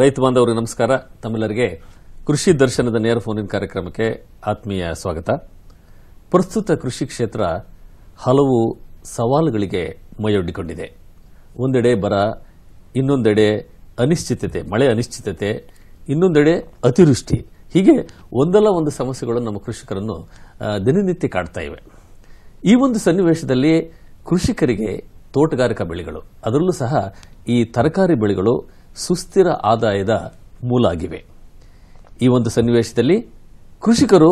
ರೈತ ಬಾಂಧವರು ನಮಸ್ಕಾರ ತಮ್ಮೆಲ್ಲರಿಗೆ ಕೃಷಿ ದರ್ಶನದ ನೇರ ಫೋನ್ ಇನ್ ಕಾರ್ಯಕ್ರಮಕ್ಕೆ ಆತ್ಮೀಯ ಸ್ವಾಗತ ಪ್ರಸ್ತುತ ಕೃಷಿ ಕ್ಷೇತ್ರ ಹಲವು ಸವಾಲುಗಳಿಗೆ ಮೈಯೊಡ್ಡಿಕೊಂಡಿದೆ ಒಂದೆಡೆ ಬರ ಇನ್ನೊಂದೆಡೆ ಅನಿಶ್ಚಿತತೆ ಮಳೆ ಅನಿಶ್ಚಿತತೆ ಇನ್ನೊಂದೆಡೆ ಅತಿವೃಷ್ಟಿ ಹೀಗೆ ಒಂದಲ್ಲ ಒಂದು ಸಮಸ್ಯೆಗಳು ನಮ್ಮ ಕೃಷಿಕರನ್ನು ದಿನನಿತ್ಯ ಕಾಡ್ತಾ ಇವೆ ಈ ಒಂದು ಸನ್ನಿವೇಶದಲ್ಲಿ ಕೃಷಿಕರಿಗೆ ತೋಟಗಾರಿಕಾ ಬೆಳೆಗಳು ಅದರಲ್ಲೂ ಸಹ ಈ ತರಕಾರಿ ಬೆಳೆಗಳು ಸುಸ್ಥಿರ ಆದಾಯದ ಮೂಲ ಆಗಿವೆ ಈ ಒಂದು ಸನ್ನಿವೇಶದಲ್ಲಿ ಕೃಷಿಕರು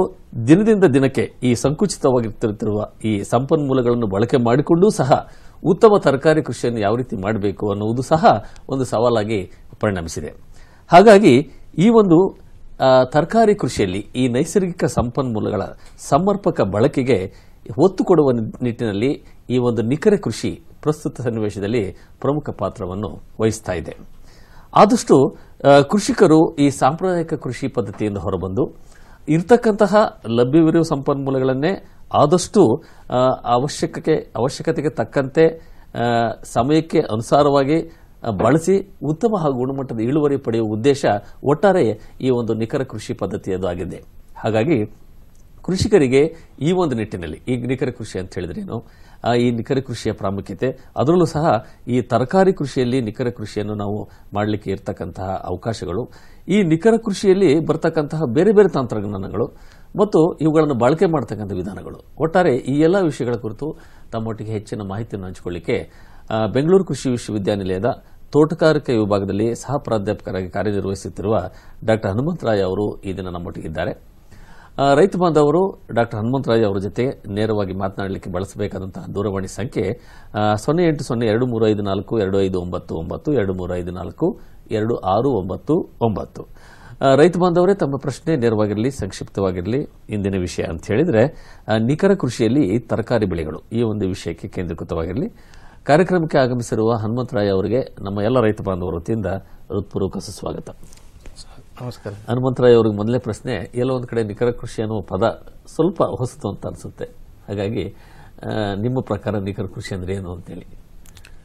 ದಿನದಿಂದ ದಿನಕ್ಕೆ ಈ ಸಂಕುಚಿತವಾಗಿರುತ್ತಿರುವ ಈ ಸಂಪನ್ಮೂಲಗಳನ್ನು ಬಳಕೆ ಮಾಡಿಕೊಂಡು ಸಹ ಉತ್ತಮ ತರಕಾರಿ ಕೃಷಿಯನ್ನು ಯಾವ ರೀತಿ ಮಾಡಬೇಕು ಅನ್ನುವುದು ಸಹ ಒಂದು ಸವಾಲಾಗಿ ಪರಿಣಮಿಸಿದೆ ಹಾಗಾಗಿ ಈ ಒಂದು ತರಕಾರಿ ಕೃಷಿಯಲ್ಲಿ ಈ ನೈಸರ್ಗಿಕ ಸಂಪನ್ಮೂಲಗಳ ಸಮರ್ಪಕ ಬಳಕೆಗೆ ಒತ್ತು ಕೊಡುವ ನಿಟ್ಟಿನಲ್ಲಿ ಈ ಒಂದು ನಿಖರ ಕೃಷಿ ಪ್ರಸ್ತುತ ಸನ್ನಿವೇಶದಲ್ಲಿ ಪ್ರಮುಖ ಪಾತ್ರವನ್ನು ವಹಿಸ್ತಾ ಇದೆ ಆದಷ್ಟು ಕೃಷಿಕರು ಈ ಸಾಂಪ್ರದಾಯಿಕ ಕೃಷಿ ಪದ್ಧತಿಯಿಂದ ಹೊರಬಂದು ಇರ್ತಕ್ಕಂತಹ ಲಭ್ಯವಿರುವ ಸಂಪನ್ಮೂಲಗಳನ್ನೇ ಆದಷ್ಟು ಅವಶ್ಯಕತೆ ಅವಶ್ಯಕತೆಗೆ ತಕ್ಕಂತೆ ಸಮಯಕ್ಕೆ ಅನುಸಾರವಾಗಿ ಬಳಸಿ ಉತ್ತಮ ಹಾಗೂ ಗುಣಮಟ್ಟದ ಇಳುವರಿ ಪಡೆಯುವ ಉದ್ದೇಶ ಒಟ್ಟಾರೆ ಈ ಒಂದು ನಿಖರ ಕೃಷಿ ಪದ್ಧತಿಯದು ಆಗಿದೆ ಹಾಗಾಗಿ ಕೃಷಿಕರಿಗೆ ಈ ಒಂದು ನಿಟ್ಟಿನಲ್ಲಿ ಈ ನಿಖರ ಕೃಷಿ ಅಂತ ಹೇಳಿದ್ರೇನು ಈ ನಿಖರ ಕೃಷಿಯ ಪ್ರಾಮುಖ್ಯತೆ ಅದರಲ್ಲೂ ಸಹ ಈ ತರಕಾರಿ ಕೃಷಿಯಲ್ಲಿ ನಿಖರ ಕೃಷಿಯನ್ನು ನಾವು ಮಾಡಲಿಕ್ಕೆ ಇರತಕ್ಕಂತಹ ಅವಕಾಶಗಳು ಈ ನಿಖರ ಕೃಷಿಯಲ್ಲಿ ಬರತಕ್ಕಂತಹ ಬೇರೆ ಬೇರೆ ತಂತ್ರಜ್ಞಾನಗಳು ಮತ್ತು ಇವುಗಳನ್ನು ಬಳಕೆ ಮಾಡತಕ್ಕಂಥ ವಿಧಾನಗಳು ಒಟ್ಟಾರೆ ಈ ಎಲ್ಲ ವಿಷಯಗಳ ಕುರಿತು ತಮ್ಮೊಟ್ಟಿಗೆ ಹೆಚ್ಚಿನ ಮಾಹಿತಿಯನ್ನು ಹಂಚಿಕೊಳ್ಳಿಕ್ಕೆ ಬೆಂಗಳೂರು ಕೃಷಿ ವಿಶ್ವವಿದ್ಯಾನಿಲಯದ ತೋಟಗಾರಿಕೆ ವಿಭಾಗದಲ್ಲಿ ಸಹ ಪ್ರಾಧ್ಯಾಪಕರಾಗಿ ಕಾರ್ಯನಿರ್ವಹಿಸುತ್ತಿರುವ ಡಾಕ್ಟರ್ ಹನುಮಂತರಾಯ ಅವರು ಈ ದಿನ ನಮ್ಮೊಟ್ಟಿಗಿದ್ದಾರೆ ರೈತ ಬಾಂಧವರು ಡಾಕ್ಟರ್ ಹನುಮಂತರಾಜ್ ಅವರ ಜೊತೆ ನೇರವಾಗಿ ಮಾತನಾಡಲಿಕ್ಕೆ ಬಳಸಬೇಕಾದಂತಹ ದೂರವಾಣಿ ಸಂಖ್ಯೆ ಸೊನ್ನೆ ಎಂಟು ಸೊನ್ನೆ ಎರಡು ಮೂರು ಐದು ನಾಲ್ಕು ಎರಡು ಐದು ಒಂಬತ್ತು ಒಂಬತ್ತು ಎರಡು ಮೂರು ಐದು ನಾಲ್ಕು ಎರಡು ಆರು ಒಂಬತ್ತು ಒಂಬತ್ತು ರೈತ ಬಾಂಧವರೇ ತಮ್ಮ ಪ್ರಶ್ನೆ ನೇರವಾಗಿರಲಿ ಸಂಕ್ಷಿಪ್ತವಾಗಿರಲಿ ಇಂದಿನ ವಿಷಯ ಅಂತ ಹೇಳಿದರೆ ನಿಖರ ಕೃಷಿಯಲ್ಲಿ ತರಕಾರಿ ಬೆಳೆಗಳು ಈ ಒಂದು ವಿಷಯಕ್ಕೆ ಕೇಂದ್ರೀಕೃತವಾಗಿರಲಿ ಕಾರ್ಯಕ್ರಮಕ್ಕೆ ಆಗಮಿಸಿರುವ ಹನುಮಂತರಾಯ ಅವರಿಗೆ ನಮ್ಮ ಎಲ್ಲ ರೈತ ಬಾಂಧವರ ವತಿಯಿಂದ ಹೃತ್ಪೂರ್ವಕ ಸುಸ್ವಾಗತ ನಮಸ್ಕಾರ ಹನುಮಂತರಾಯ್ ಅವ್ರಿಗೆ ಮೊದಲೇ ಪ್ರಶ್ನೆ ಎಲ್ಲೋ ಒಂದು ಕಡೆ ನಿಖರ ಕೃಷಿ ಅನ್ನೋ ಪದ ಸ್ವಲ್ಪ ಹೊಸತು ಅಂತ ಅನಿಸುತ್ತೆ ಹಾಗಾಗಿ ನಿಮ್ಮ ಪ್ರಕಾರ ನಿಖರ ಕೃಷಿ ಅಂದ್ರೆ ಏನು ಅಂತೇಳಿ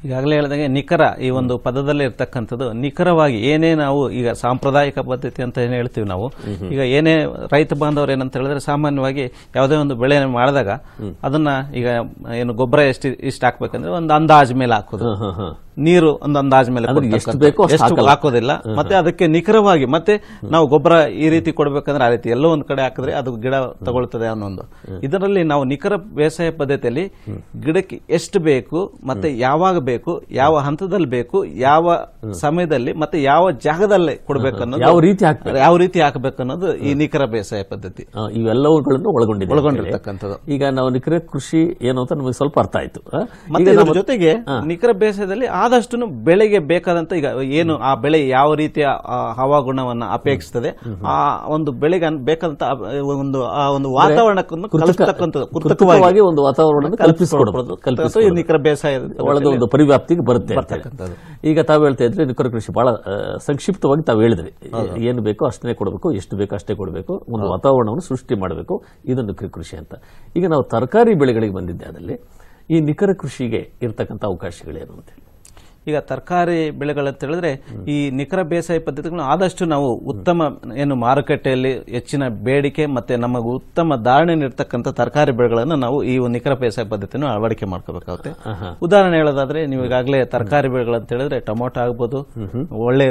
ಈಗಾಗಲೇ ಹೇಳಿದಾಗೆ ನಿಖರ ಈ ಒಂದು ಪದದಲ್ಲಿ ಇರ್ತಕ್ಕಂಥದ್ದು ನಿಖರವಾಗಿ ಏನೇ ನಾವು ಈಗ ಸಾಂಪ್ರದಾಯಿಕ ಪದ್ಧತಿ ಅಂತ ಏನು ಹೇಳ್ತೀವಿ ನಾವು ಈಗ ಏನೇ ರೈತ ಬಾಂಧವರು ಏನಂತ ಹೇಳಿದ್ರೆ ಸಾಮಾನ್ಯವಾಗಿ ಯಾವುದೇ ಒಂದು ಬೆಳೆ ಮಾಡಿದಾಗ ಅದನ್ನ ಈಗ ಏನು ಗೊಬ್ಬರ ಎಷ್ಟು ಇಷ್ಟು ಹಾಕ್ಬೇಕಂದ್ರೆ ಒಂದು ಅಂದಾಜ್ ಮೇಲೆ ಹಾಕೋದು ನೀರು ಒಂದು ಅಂದಾಜ ಮೇಲೆ ಹಾಕೋದಿಲ್ಲ ಮತ್ತೆ ಅದಕ್ಕೆ ನಿಖರವಾಗಿ ಮತ್ತೆ ನಾವು ಗೊಬ್ಬರ ಈ ರೀತಿ ಕೊಡಬೇಕಂದ್ರೆ ಆ ರೀತಿ ಎಲ್ಲೋ ಒಂದು ಕಡೆ ಹಾಕಿದ್ರೆ ಅದು ಗಿಡ ತಗೊಳ್ತದೆ ಅನ್ನೋದು ಇದರಲ್ಲಿ ನಾವು ನಿಖರ ಬೇಸಾಯ ಪದ್ಧತಿಯಲ್ಲಿ ಗಿಡಕ್ಕೆ ಎಷ್ಟು ಬೇಕು ಮತ್ತೆ ಯಾವಾಗ ಬೇಕು ಯಾವ ಹಂತದಲ್ಲಿ ಬೇಕು ಯಾವ ಸಮಯದಲ್ಲಿ ಮತ್ತೆ ಯಾವ ಜಾಗದಲ್ಲಿ ಕೊಡಬೇಕನ್ನೋದು ಯಾವ ರೀತಿ ಯಾವ ರೀತಿ ಹಾಕಬೇಕನ್ನೋದು ಈ ನಿಖರ ಬೇಸಾಯ ಪದ್ಧತಿ ಇವೆಲ್ಲವುಗಳನ್ನು ಒಳಗೊಂಡಿದೆ ಒಳಗೊಂಡಿರ್ತಕ್ಕಂಥದ್ದು ಈಗ ನಾವು ನಿಖರ ಕೃಷಿ ಏನು ಅಂತ ನಮಗೆ ಸ್ವಲ್ಪ ಅರ್ಥ ಆಯ್ತು ಮತ್ತೆ ಜೊತೆಗೆ ನಿಖರ ಬೇಸಾಯದಲ್ಲಿ ಆ ಆದಷ್ಟು ಬೆಳೆಗೆ ಬೇಕಾದಂತ ಈಗ ಏನು ಆ ಬೆಳೆ ಯಾವ ರೀತಿಯ ಹವಾಗುಣವನ್ನು ಅಪೇಕ್ಷಿಸ್ತದೆ ಆ ಒಂದು ಬೆಳೆಗೆ ಬೇಕಾದಂತ ಒಂದು ಆ ಒಂದು ವಾತಾವರಣಕ್ಕನ್ನು ಒಂದು ವಾತಾವರಣ ಕಲ್ಪಿಸಿಕೊಡಬಹುದು ಈ ನಿಖರ ಬೇಸಾಯ ಒಳಗೆ ಒಂದು ಪರಿವ್ಯಾಪ್ತಿಗೆ ಬರುತ್ತೆ ಈಗ ತಾವು ಹೇಳ್ತಾ ಇದ್ರೆ ನಿಖರ ಕೃಷಿ ಬಹಳ ಸಂಕ್ಷಿಪ್ತವಾಗಿ ತಾವು ಹೇಳಿದ್ರಿ ಏನು ಬೇಕೋ ಅಷ್ಟನೇ ಕೊಡಬೇಕು ಎಷ್ಟು ಬೇಕೋ ಅಷ್ಟೇ ಕೊಡಬೇಕು ಒಂದು ವಾತಾವರಣವನ್ನು ಸೃಷ್ಟಿ ಮಾಡಬೇಕು ಇದು ನಿಖರ ಕೃಷಿ ಅಂತ ಈಗ ನಾವು ತರಕಾರಿ ಬೆಳೆಗಳಿಗೆ ಬಂದಿದ್ದೆ ಅದರಲ್ಲಿ ಈ ನಿಖರ ಕೃಷಿಗೆ ಇರತಕ್ಕಂಥ ಅವಕಾಶಗಳೇನು ಹೇಳಿ ಈಗ ತರಕಾರಿ ಬೆಳೆಗಳಂತ ಹೇಳಿದ್ರೆ ಈ ನಿಖರ ಬೇಸಾಯ ಪದ್ಧತಿಗಳು ಆದಷ್ಟು ನಾವು ಉತ್ತಮ ಏನು ಮಾರುಕಟ್ಟೆಯಲ್ಲಿ ಹೆಚ್ಚಿನ ಬೇಡಿಕೆ ಮತ್ತೆ ನಮಗೆ ಉತ್ತಮ ಧಾರಣೆ ನೀಡ್ತಕ್ಕಂಥ ತರಕಾರಿ ಬೆಳೆಗಳನ್ನು ನಾವು ಈ ನಿಖರ ಬೇಸಾಯ ಪದ್ಧತಿಯನ್ನು ಅಳವಡಿಕೆ ಮಾಡ್ಕೋಬೇಕಾಗುತ್ತೆ ಉದಾಹರಣೆ ಹೇಳೋದಾದ್ರೆ ನೀವು ಈಗಾಗಲೇ ತರಕಾರಿ ಬೆಳೆಗಳಂತ ಹೇಳಿದ್ರೆ ಟೊಮೊಟೊ ಆಗ್ಬೋದು ಒಳ್ಳೆ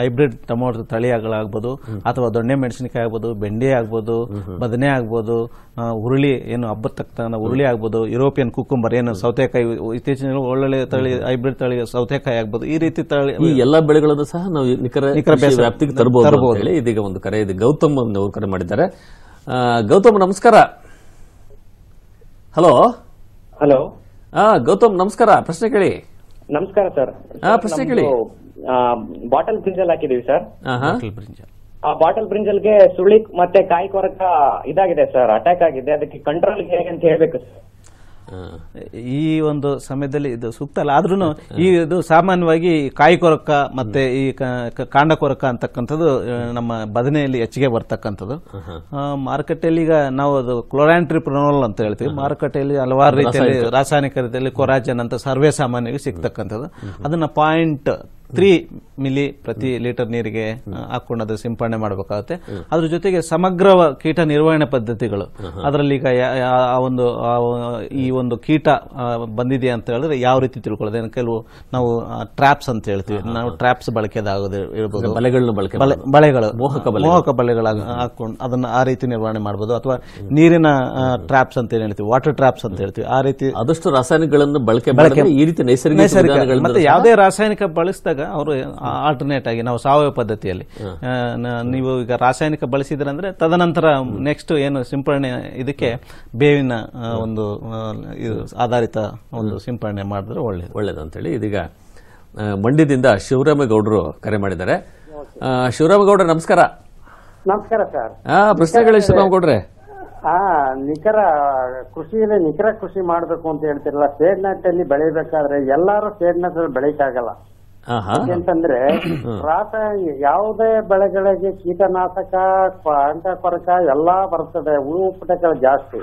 ಹೈಬ್ರಿಡ್ ಟೊಮೊಟೊ ತಳಿಗಳಾಗ್ಬೋದು ಅಥವಾ ದೊಣ್ಣೆ ಮೆಣಸಿನಕಾಯಿ ಆಗ್ಬೋದು ಬೆಂಡೆ ಆಗ್ಬೋದು ಬದನೆ ಆಗ್ಬೋದು ಹುರುಳಿ ಏನು ಹಬ್ಬದ ಹುರುಳಿ ಆಗ್ಬೋದು ಯುರೋಪಿಯನ್ ಕುಕ್ಕುಂಬರ್ ಏನು ಸೌತೆಕಾಯಿ ಇತ್ತೀಚಿನ ಒಳ್ಳೊಳ್ಳೆ ತಳಿ ಹೈಬ್ರಿಡ್ ತಳಿ ಸೌತೆ ಸೋರೆಕಾಯಿ ಆಗ್ಬೋದು ಈ ರೀತಿ ಈ ಎಲ್ಲಾ ಬೆಳೆಗಳನ್ನು ಸಹ ನಾವು ನಿಖರ ನಿಖರ ವ್ಯಾಪ್ತಿಗೆ ತರಬಹುದು ಇದೀಗ ಒಂದು ಕರೆ ಇದೆ ಗೌತಮ್ ಅವರು ಕರೆ ಮಾಡಿದ್ದಾರೆ ಗೌತಮ್ ನಮಸ್ಕಾರ ಹಲೋ ಹಲೋ ಹಾ ಗೌತಮ್ ನಮಸ್ಕಾರ ಪ್ರಶ್ನೆ ಕೇಳಿ ನಮಸ್ಕಾರ ಸರ್ ಹಾ ಪ್ರಶ್ನೆ ಕೇಳಿ ಬಾಟಲ್ ಬ್ರಿಂಜಲ್ ಹಾಕಿದೀವಿ ಸರ್ ಆ ಬಾಟಲ್ ಗೆ ಸುಳಿ ಮತ್ತೆ ಕಾಯಿ ಕೊರಕ ಇದಾಗಿದೆ ಸರ್ ಅಟ್ಯಾಕ್ ಆಗಿದೆ ಅದಕ್ಕೆ ಕಂಟ್ರೋಲ್ ಹೇಗೆ ಅಂತ ಹೇಳ್ಬೇಕು ಸರ್ ಈ ಒಂದು ಸಮಯದಲ್ಲಿ ಇದು ಸೂಕ್ತ ಅಲ್ಲ ಆದ್ರೂ ಈ ಇದು ಸಾಮಾನ್ಯವಾಗಿ ಕಾಯಿ ಕೊರಕ ಮತ್ತೆ ಈ ಕಾಂಡ ಕೊರಕ ಅಂತಕ್ಕಂಥದ್ದು ನಮ್ಮ ಬದನೆಯಲ್ಲಿ ಹೆಚ್ಚಿಗೆ ಬರ್ತಕ್ಕಂಥದ್ದು ಮಾರುಕಟ್ಟೆಯಲ್ಲಿ ಈಗ ನಾವು ಅದು ಕ್ಲೋರಾಂಟ್ರಿಪ್ರನೋಲ್ ಅಂತ ಹೇಳ್ತೀವಿ ಮಾರುಕಟ್ಟೆಯಲ್ಲಿ ಹಲವಾರು ರೀತಿಯಲ್ಲಿ ರಾಸಾಯನಿಕ ರೀತಿಯಲ್ಲಿ ಕೊರಾಜನ್ ಅಂತ ಸರ್ವೇ ಸಾಮಾನ್ಯವಾಗಿ ಸಿಗ್ತಕ್ಕಂಥದ್ದು ಅದನ್ನ ಪಾಯಿಂಟ್ ತ್ರೀ ಮಿಲಿ ಪ್ರತಿ ಲೀಟರ್ ನೀರಿಗೆ ಹಾಕೊಂಡು ಅದ್ರ ಸಿಂಪಡಣೆ ಮಾಡಬೇಕಾಗುತ್ತೆ ಅದ್ರ ಜೊತೆಗೆ ಸಮಗ್ರ ಕೀಟ ನಿರ್ವಹಣೆ ಪದ್ಧತಿಗಳು ಅದರಲ್ಲಿ ಈಗ ಆ ಒಂದು ಈ ಒಂದು ಕೀಟ ಬಂದಿದೆ ಅಂತ ಹೇಳಿದ್ರೆ ಯಾವ ರೀತಿ ತಿಳ್ಕೊಳ್ಳೋದು ಕೆಲವು ನಾವು ಟ್ರಾಪ್ಸ್ ಅಂತ ಹೇಳ್ತೀವಿ ನಾವು ಟ್ರಾಪ್ಸ್ ಬಳಕೆದಾಗದೆ ಇರಬಹುದು ಬಲೆಗಳನ್ನು ಬಳಕೆ ಬಳೆಗಳು ಮೋಹಕ ಬಲೆಗಳ ಹಾಕೊಂಡು ಅದನ್ನ ಆ ರೀತಿ ನಿರ್ವಹಣೆ ಮಾಡಬಹುದು ಅಥವಾ ನೀರಿನ ಟ್ರಾಪ್ಸ್ ಅಂತ ಏನ್ ಹೇಳ್ತೀವಿ ವಾಟರ್ ಟ್ರಾಪ್ಸ್ ಅಂತ ಹೇಳ್ತೀವಿ ಆ ರೀತಿ ಆದಷ್ಟು ರಾಸಾಯನಿಕಗಳನ್ನು ಬಳಕೆ ಬಳಕೆ ಈ ರೀತಿ ನೈಸರ್ಗಿಕ ಮತ್ತೆ ಯಾವುದೇ ರಾಸಾಯನಿಕ ಬಳಸಿದಾಗ ಮಾಡಿದಾಗ ಅವರು ಆಲ್ಟರ್ನೇಟ್ ಆಗಿ ನಾವು ಸಾವಯವ ಪದ್ಧತಿಯಲ್ಲಿ ನೀವು ಈಗ ರಾಸಾಯನಿಕ ಬಳಸಿದ್ರಂದ್ರೆ ತದನಂತರ ನೆಕ್ಸ್ಟ್ ಏನು ಸಿಂಪರಣೆ ಇದಕ್ಕೆ ಬೇವಿನ ಒಂದು ಆಧಾರಿತ ಒಂದು ಸಿಂಪರಣೆ ಮಾಡಿದ್ರೆ ಒಳ್ಳೇದು ಒಳ್ಳೇದು ಅಂತೇಳಿ ಇದೀಗ ಮಂಡ್ಯದಿಂದ ಶಿವರಾಮೇಗೌಡರು ಕರೆ ಮಾಡಿದ್ದಾರೆ ಶಿವರಾಮೇಗೌಡ್ರ ನಮಸ್ಕಾರ ನಮಸ್ಕಾರ ಸರ್ ಹಾ ಪ್ರಶ್ನೆಗಳೇ ಶಿವರಾಮೇಗೌಡ್ರೆ ಆ ನಿಖರ ಕೃಷಿಯಲ್ಲಿ ನಿಖರ ಕೃಷಿ ಮಾಡಬೇಕು ಅಂತ ಹೇಳ್ತಿರಲ್ಲ ಸೇಡ್ನಟ್ಟಲ್ಲಿ ಬೆಳಿಬೇಕಾದ್ರೆ ಎಲ್ಲಾರು ಸೇಡ್ನಟ್ಟಲ್ಲಿ ಬೆಳೆಯಕ್ಕಾಗಲ್ಲ ಅಂತಂದ್ರೆ ರಾಸ ಯಾವುದೇ ಬೆಳೆಗಳಿಗೆ ಕೀಟನಾಶಕ ಕೊರಕ ಎಲ್ಲಾ ಬರ್ತದೆ ಹೂವು ಪುಟಗಳು ಜಾಸ್ತಿ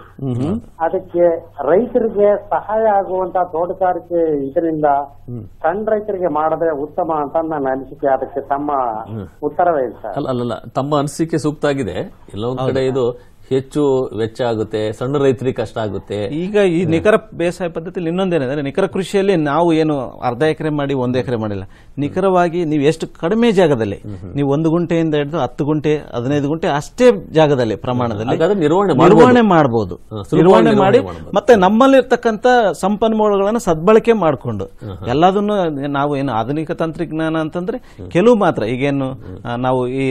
ಅದಕ್ಕೆ ರೈತರಿಗೆ ಸಹಾಯ ಆಗುವಂತ ತೋಟಗಾರಿಕೆ ಇದರಿಂದ ಸಣ್ಣ ರೈತರಿಗೆ ಮಾಡದೆ ಉತ್ತಮ ಅಂತ ನನ್ನ ಅನಿಸಿಕೆ ಅದಕ್ಕೆ ತಮ್ಮ ಉತ್ತರವೇ ಇಲ್ಲ ಅಲ್ಲ ತಮ್ಮ ಅನಿಸಿಕೆ ಸೂಕ್ತ ಆಗಿದೆ ಕಡೆ ಇದು ಹೆಚ್ಚು ವೆಚ್ಚ ಆಗುತ್ತೆ ಸಣ್ಣ ರೈತರಿಗೆ ಕಷ್ಟ ಆಗುತ್ತೆ ಈಗ ಈ ನಿಖರ ಬೇಸಾಯ ಪದ್ಧತಿಯಲ್ಲಿ ಇನ್ನೊಂದೇನೆಂದ್ರೆ ನಿಖರ ಕೃಷಿಯಲ್ಲಿ ನಾವು ಏನು ಅರ್ಧ ಎಕರೆ ಮಾಡಿ ಒಂದು ಎಕರೆ ಮಾಡಿಲ್ಲ ನಿಖರವಾಗಿ ನೀವು ಎಷ್ಟು ಕಡಿಮೆ ಜಾಗದಲ್ಲಿ ನೀವು ಒಂದು ಗುಂಟೆಯಿಂದ ಹಿಡಿದು ಹತ್ತು ಗುಂಟೆ ಹದಿನೈದು ಗುಂಟೆ ಅಷ್ಟೇ ಜಾಗದಲ್ಲಿ ಪ್ರಮಾಣದಲ್ಲಿ ನಿರ್ವಹಣೆ ಮಾಡಬಹುದು ನಿರ್ವಹಣೆ ಮಾಡಿ ಮತ್ತೆ ಇರ್ತಕ್ಕಂತ ಸಂಪನ್ಮೂಲಗಳನ್ನು ಸದ್ಬಳಕೆ ಮಾಡಿಕೊಂಡು ಎಲ್ಲದನ್ನು ನಾವು ಏನು ಆಧುನಿಕ ತಂತ್ರಜ್ಞಾನ ಅಂತಂದ್ರೆ ಕೆಲವು ಮಾತ್ರ ಈಗೇನು ನಾವು ಈ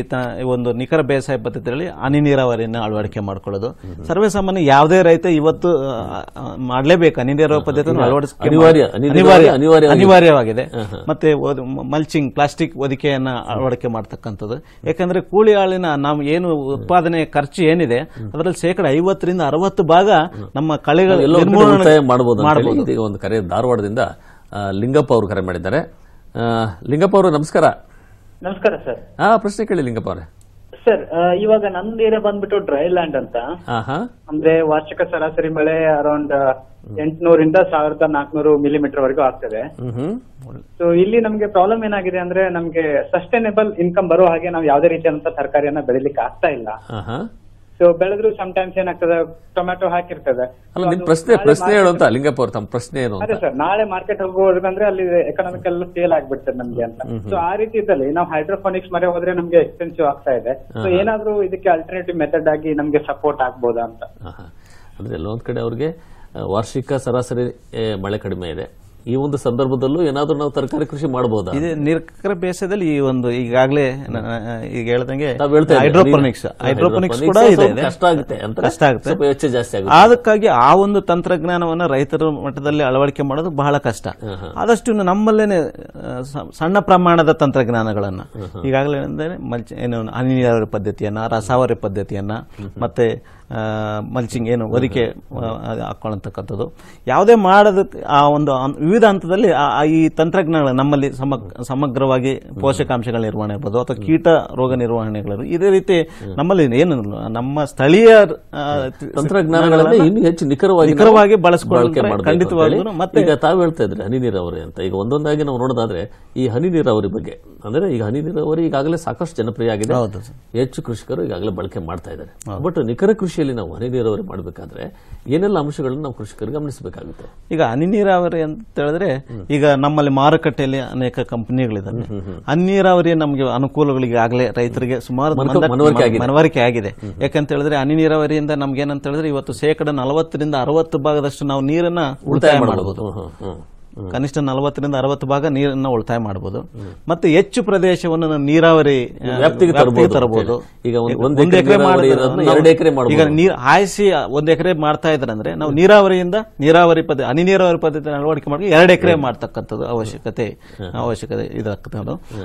ಒಂದು ನಿಖರ ಬೇಸಾಯ ಪದ್ಧತಿಯಲ್ಲಿ ಹನಿ ನೀರಾವರಿಯನ್ನು ಅಳವಡಿಕೆ ಮಾಡ್ಕೊಳ್ಳೋದು ಸರ್ವೇ ಸಾಮಾನ್ಯ ಯಾವ್ದೇ ರೈತ ಇವತ್ತು ಮಾಡಲೇಬೇಕು ಅನಿವಾರ್ಯ ಪದ್ಧತಿ ಅನಿವಾರ್ಯ ಅನಿವಾರ್ಯವಾಗಿದೆ ಮತ್ತೆ ಮಲ್ಚಿಂಗ್ ಪ್ಲಾಸ್ಟಿಕ್ ಒದಿಕೆಯನ್ನ ಅಳವಡಿಕೆ ಮಾಡತಕ್ಕಂಥದ್ದು ಯಾಕಂದ್ರೆ ಕೂಳಿ ಆಳಿನ ನಾವು ಏನು ಉತ್ಪಾದನೆ ಖರ್ಚು ಏನಿದೆ ಅದರಲ್ಲಿ ಶೇಕಡ ಐವತ್ತರಿಂದ ಅರವತ್ತು ಭಾಗ ನಮ್ಮ ಕಳೆಗಳ ಒಂದು ಕರೆ ಧಾರವಾಡದಿಂದ ಲಿಂಗಪ್ಪ ಅವರು ಕರೆ ಮಾಡಿದ್ದಾರೆ ಲಿಂಗಪ್ಪ ಅವರು ನಮಸ್ಕಾರ ನಮಸ್ಕಾರ ಸರ್ ಹಾ ಪ್ರಶ್ನೆ ಕೇಳಿ ಲಿಂಗಪ್ಪ ಅವರೇ ಸರ್ ಇವಾಗ ನಮ್ದು ಏರಿಯಾ ಬಂದ್ಬಿಟ್ಟು ಡ್ರೈ ಲ್ಯಾಂಡ್ ಅಂತ ಅಂದ್ರೆ ವಾರ್ಷಿಕ ಸರಾಸರಿ ಮಳೆ ಅರೌಂಡ್ ಎಂಟುನೂರಿಂದ ಸಾವಿರದ ನಾಲ್ಕನೂರು ಮಿಲಿಮೀಟರ್ ವರೆಗೂ ಆಗ್ತದೆ ಸೊ ಇಲ್ಲಿ ನಮ್ಗೆ ಪ್ರಾಬ್ಲಮ್ ಏನಾಗಿದೆ ಅಂದ್ರೆ ನಮ್ಗೆ ಸಸ್ಟೈನೇಬಲ್ ಇನ್ಕಮ್ ಬರೋ ಹಾಗೆ ನಾವು ಯಾವುದೇ ರೀತಿಯಾದಂತಹ ತರಕಾರಿಯನ್ನ ಬೆಳಿಲಿಕ್ಕೆ ಆಗ್ತಾ ಇಲ್ಲ ಸೊ ಬೆಳೆದ್ರು ಟೈಮ್ಸ್ ಏನಾಗ್ತದೆ ಟೊಮ್ಯಾಟೊ ಹಾಕಿರ್ತದೆ ಅಲ್ಲ ಪ್ರಶ್ನೆ ಪ್ರಶ್ನೆ ಹೇಳುವಂತ ತಮ್ಮ ಪ್ರಶ್ನೆ ಏನು ಅದೇ ಸರ್ ನಾಳೆ ಮಾರ್ಕೆಟ್ ಅಂದ್ರೆ ಅಲ್ಲಿ ಎಕನಾಮಿಕ್ ಎಲ್ಲ ಫೇಲ್ ಆಗ್ಬಿಡ್ತದೆ ನಮ್ಗೆ ಅಂತ ಸೊ ಆ ರೀತಿ ಇದ್ದಲ್ಲಿ ನಾವು ಹೈಡ್ರೋಫೋನಿಕ್ಸ್ ಮರೆ ಹೋದ್ರೆ ನಮ್ಗೆ ಎಕ್ಸ್ಪೆನ್ಸಿವ್ ಆಗ್ತಾ ಇದೆ ಸೊ ಏನಾದ್ರೂ ಇದಕ್ಕೆ ಅಲ್ಟರ್ನೇಟಿವ್ ಮೆಥಡ್ ಆಗಿ ನಮ್ಗೆ ಸಪೋರ್ಟ್ ಆಗ್ಬೋದಾ ಅಂತ ಅಂದ್ರೆ ಎಲ್ಲೊಂದ್ ಕಡೆ ಅವ್ರಿಗೆ ವಾರ್ಷಿಕ ಸರಾಸರಿ ಮಳೆ ಕಡಿಮೆ ಇದೆ ಈ ಒಂದು ಸಂದರ್ಭದಲ್ಲೂ ಏನಾದರೂ ನಾವು ತರಕಾರಿ ಕೃಷಿ ಮಾಡಬಹುದು ಇದೇ ನಿರಕರ ಬೇಸದಲ್ಲಿ ಈ ಒಂದು ಈಗಾಗಲೇ ಈಗ ಹೇಳ್ದಂಗೆ ಹೈಡ್ರೋಪೋನಿಕ್ಸ್ ಹೈಡ್ರೋಪೋನಿಕ್ಸ್ ಕೂಡ ಇದೆ ಕಷ್ಟ ಆಗುತ್ತೆ ಜಾಸ್ತಿ ಆಗುತ್ತೆ ಅದಕ್ಕಾಗಿ ಆ ಒಂದು ತಂತ್ರಜ್ಞಾನವನ್ನ ರೈತರ ಮಟ್ಟದಲ್ಲಿ ಅಳವಡಿಕೆ ಮಾಡೋದು ಬಹಳ ಕಷ್ಟ ಆದಷ್ಟು ನಮ್ಮಲ್ಲೇನೆ ಸಣ್ಣ ಪ್ರಮಾಣದ ತಂತ್ರಜ್ಞಾನಗಳನ್ನ ಈಗಾಗಲೇ ಏನು ಹನಿ ನೀರಾವರಿ ಪದ್ಧತಿಯನ್ನ ರಸಾವರಿ ಪದ್ಧತಿಯನ್ನ ಮತ್ತೆ ಮಲ್ಚಿಂಗ್ ಏನು ಹೊದಿಕೆ ಹಾಕೊಳ್ಳಂತಕ್ಕಂಥದ್ದು ಯಾವುದೇ ಮಾಡದ ಆ ಒಂದು ವಿವಿಧ ಹಂತದಲ್ಲಿ ಈ ತಂತ್ರಜ್ಞಾನಗಳು ನಮ್ಮಲ್ಲಿ ಸಮಗ್ರವಾಗಿ ಪೋಷಕಾಂಶಗಳ ನಿರ್ವಹಣೆ ಇರ್ಬೋದು ಅಥವಾ ಕೀಟ ರೋಗ ನಿರ್ವಹಣೆಗಳು ಇದೇ ರೀತಿ ನಮ್ಮಲ್ಲಿ ಏನು ನಮ್ಮ ಸ್ಥಳೀಯ ತಂತ್ರಜ್ಞಾನಗಳನ್ನು ಇನ್ನು ಹೆಚ್ಚು ನಿಖರವಾಗಿ ನಿಖರವಾಗಿ ಬಳಸಿಕೊಳ್ಳೋಕೆ ಖಂಡಿತವಾಗಿ ಮತ್ತೆ ಈಗ ತಾವು ಹೇಳ್ತಾ ಇದ್ರೆ ಹನಿ ನೀರಾವರಿ ಅಂತ ಈಗ ಒಂದೊಂದಾಗಿ ನಾವು ನೋಡೋದಾದ್ರೆ ಈ ಹನಿ ನೀರಾವರಿ ಬಗ್ಗೆ ಅಂದ್ರೆ ಈಗ ಹನಿ ನೀರಾವರಿ ಈಗಾಗಲೇ ಸಾಕಷ್ಟು ಜನಪ್ರಿಯ ಆಗಿದೆ ಹೆಚ್ಚು ಕೃಷಿಕರು ಈಗಾಗಲೇ ಬಳಕೆ ಮಾಡ್ತಾ ಇದ್ದಾರೆ ಬಟ್ ನಿಖರ ಕೃಷಿ ಕೃಷಿಯಲ್ಲಿ ನಾವು ಹನಿ ನೀರಾವರಿ ಮಾಡಬೇಕಾದ್ರೆ ಏನೆಲ್ಲ ಅಂಶಗಳನ್ನು ನಾವು ಕೃಷಿಕರು ಗಮನಿಸಬೇಕಾಗುತ್ತೆ ಈಗ ಹನಿ ನೀರಾವರಿ ಅಂತ ಹೇಳಿದ್ರೆ ಈಗ ನಮ್ಮಲ್ಲಿ ಮಾರುಕಟ್ಟೆಯಲ್ಲಿ ಅನೇಕ ಕಂಪನಿಗಳಿದ್ದಾವೆ ಹನಿ ನೀರಾವರಿ ನಮಗೆ ಅನುಕೂಲಗಳಿಗೆ ಆಗಲೇ ರೈತರಿಗೆ ಸುಮಾರು ಮನವರಿಕೆ ಆಗಿದೆ ಯಾಕಂತ ಹೇಳಿದ್ರೆ ಹನಿ ನೀರಾವರಿಯಿಂದ ನಮ್ಗೆ ಏನಂತ ಹೇಳಿದ್ರೆ ಇವತ್ತು ಶೇಕಡ ನಲವತ್ತರಿಂದ ಅರವತ್ತು ಭಾಗದಷ್ಟು ನಾವು ನೀರನ್ನ ಉಳಿತಾಯ ಮಾಡಬಹುದು ಕನಿಷ್ಠ ನಲವತ್ತರಿಂದ ಅರವತ್ತು ಭಾಗ ನೀರನ್ನ ಉಳಿತಾಯ ಮಾಡಬಹುದು ಮತ್ತೆ ಹೆಚ್ಚು ಪ್ರದೇಶವನ್ನು ನೀರಾವರಿ ತರಬಹುದು ಈಗ ಒಂದು ಎಕರೆ ಈಗ ನೀರು ಹಾಯಿಸಿ ಒಂದು ಎಕರೆ ಮಾಡ್ತಾ ಇದ್ರಂದ್ರೆ ಅಂದ್ರೆ ನಾವು ನೀರಾವರಿಯಿಂದ ನೀರಾವರಿ ಪದ್ಧತಿ ಹನಿ ನೀರಾವರಿ ಪದ್ಧತಿ ಅಳವಡಿಕೆ ಮಾಡಿ ಎರಡು ಎಕರೆ ಮಾಡ್ತಕ್ಕಂಥದ್ದು ಅವಶ್ಯಕತೆ ಅವಶ್ಯಕತೆ ಇದಾಗ್ತದೆ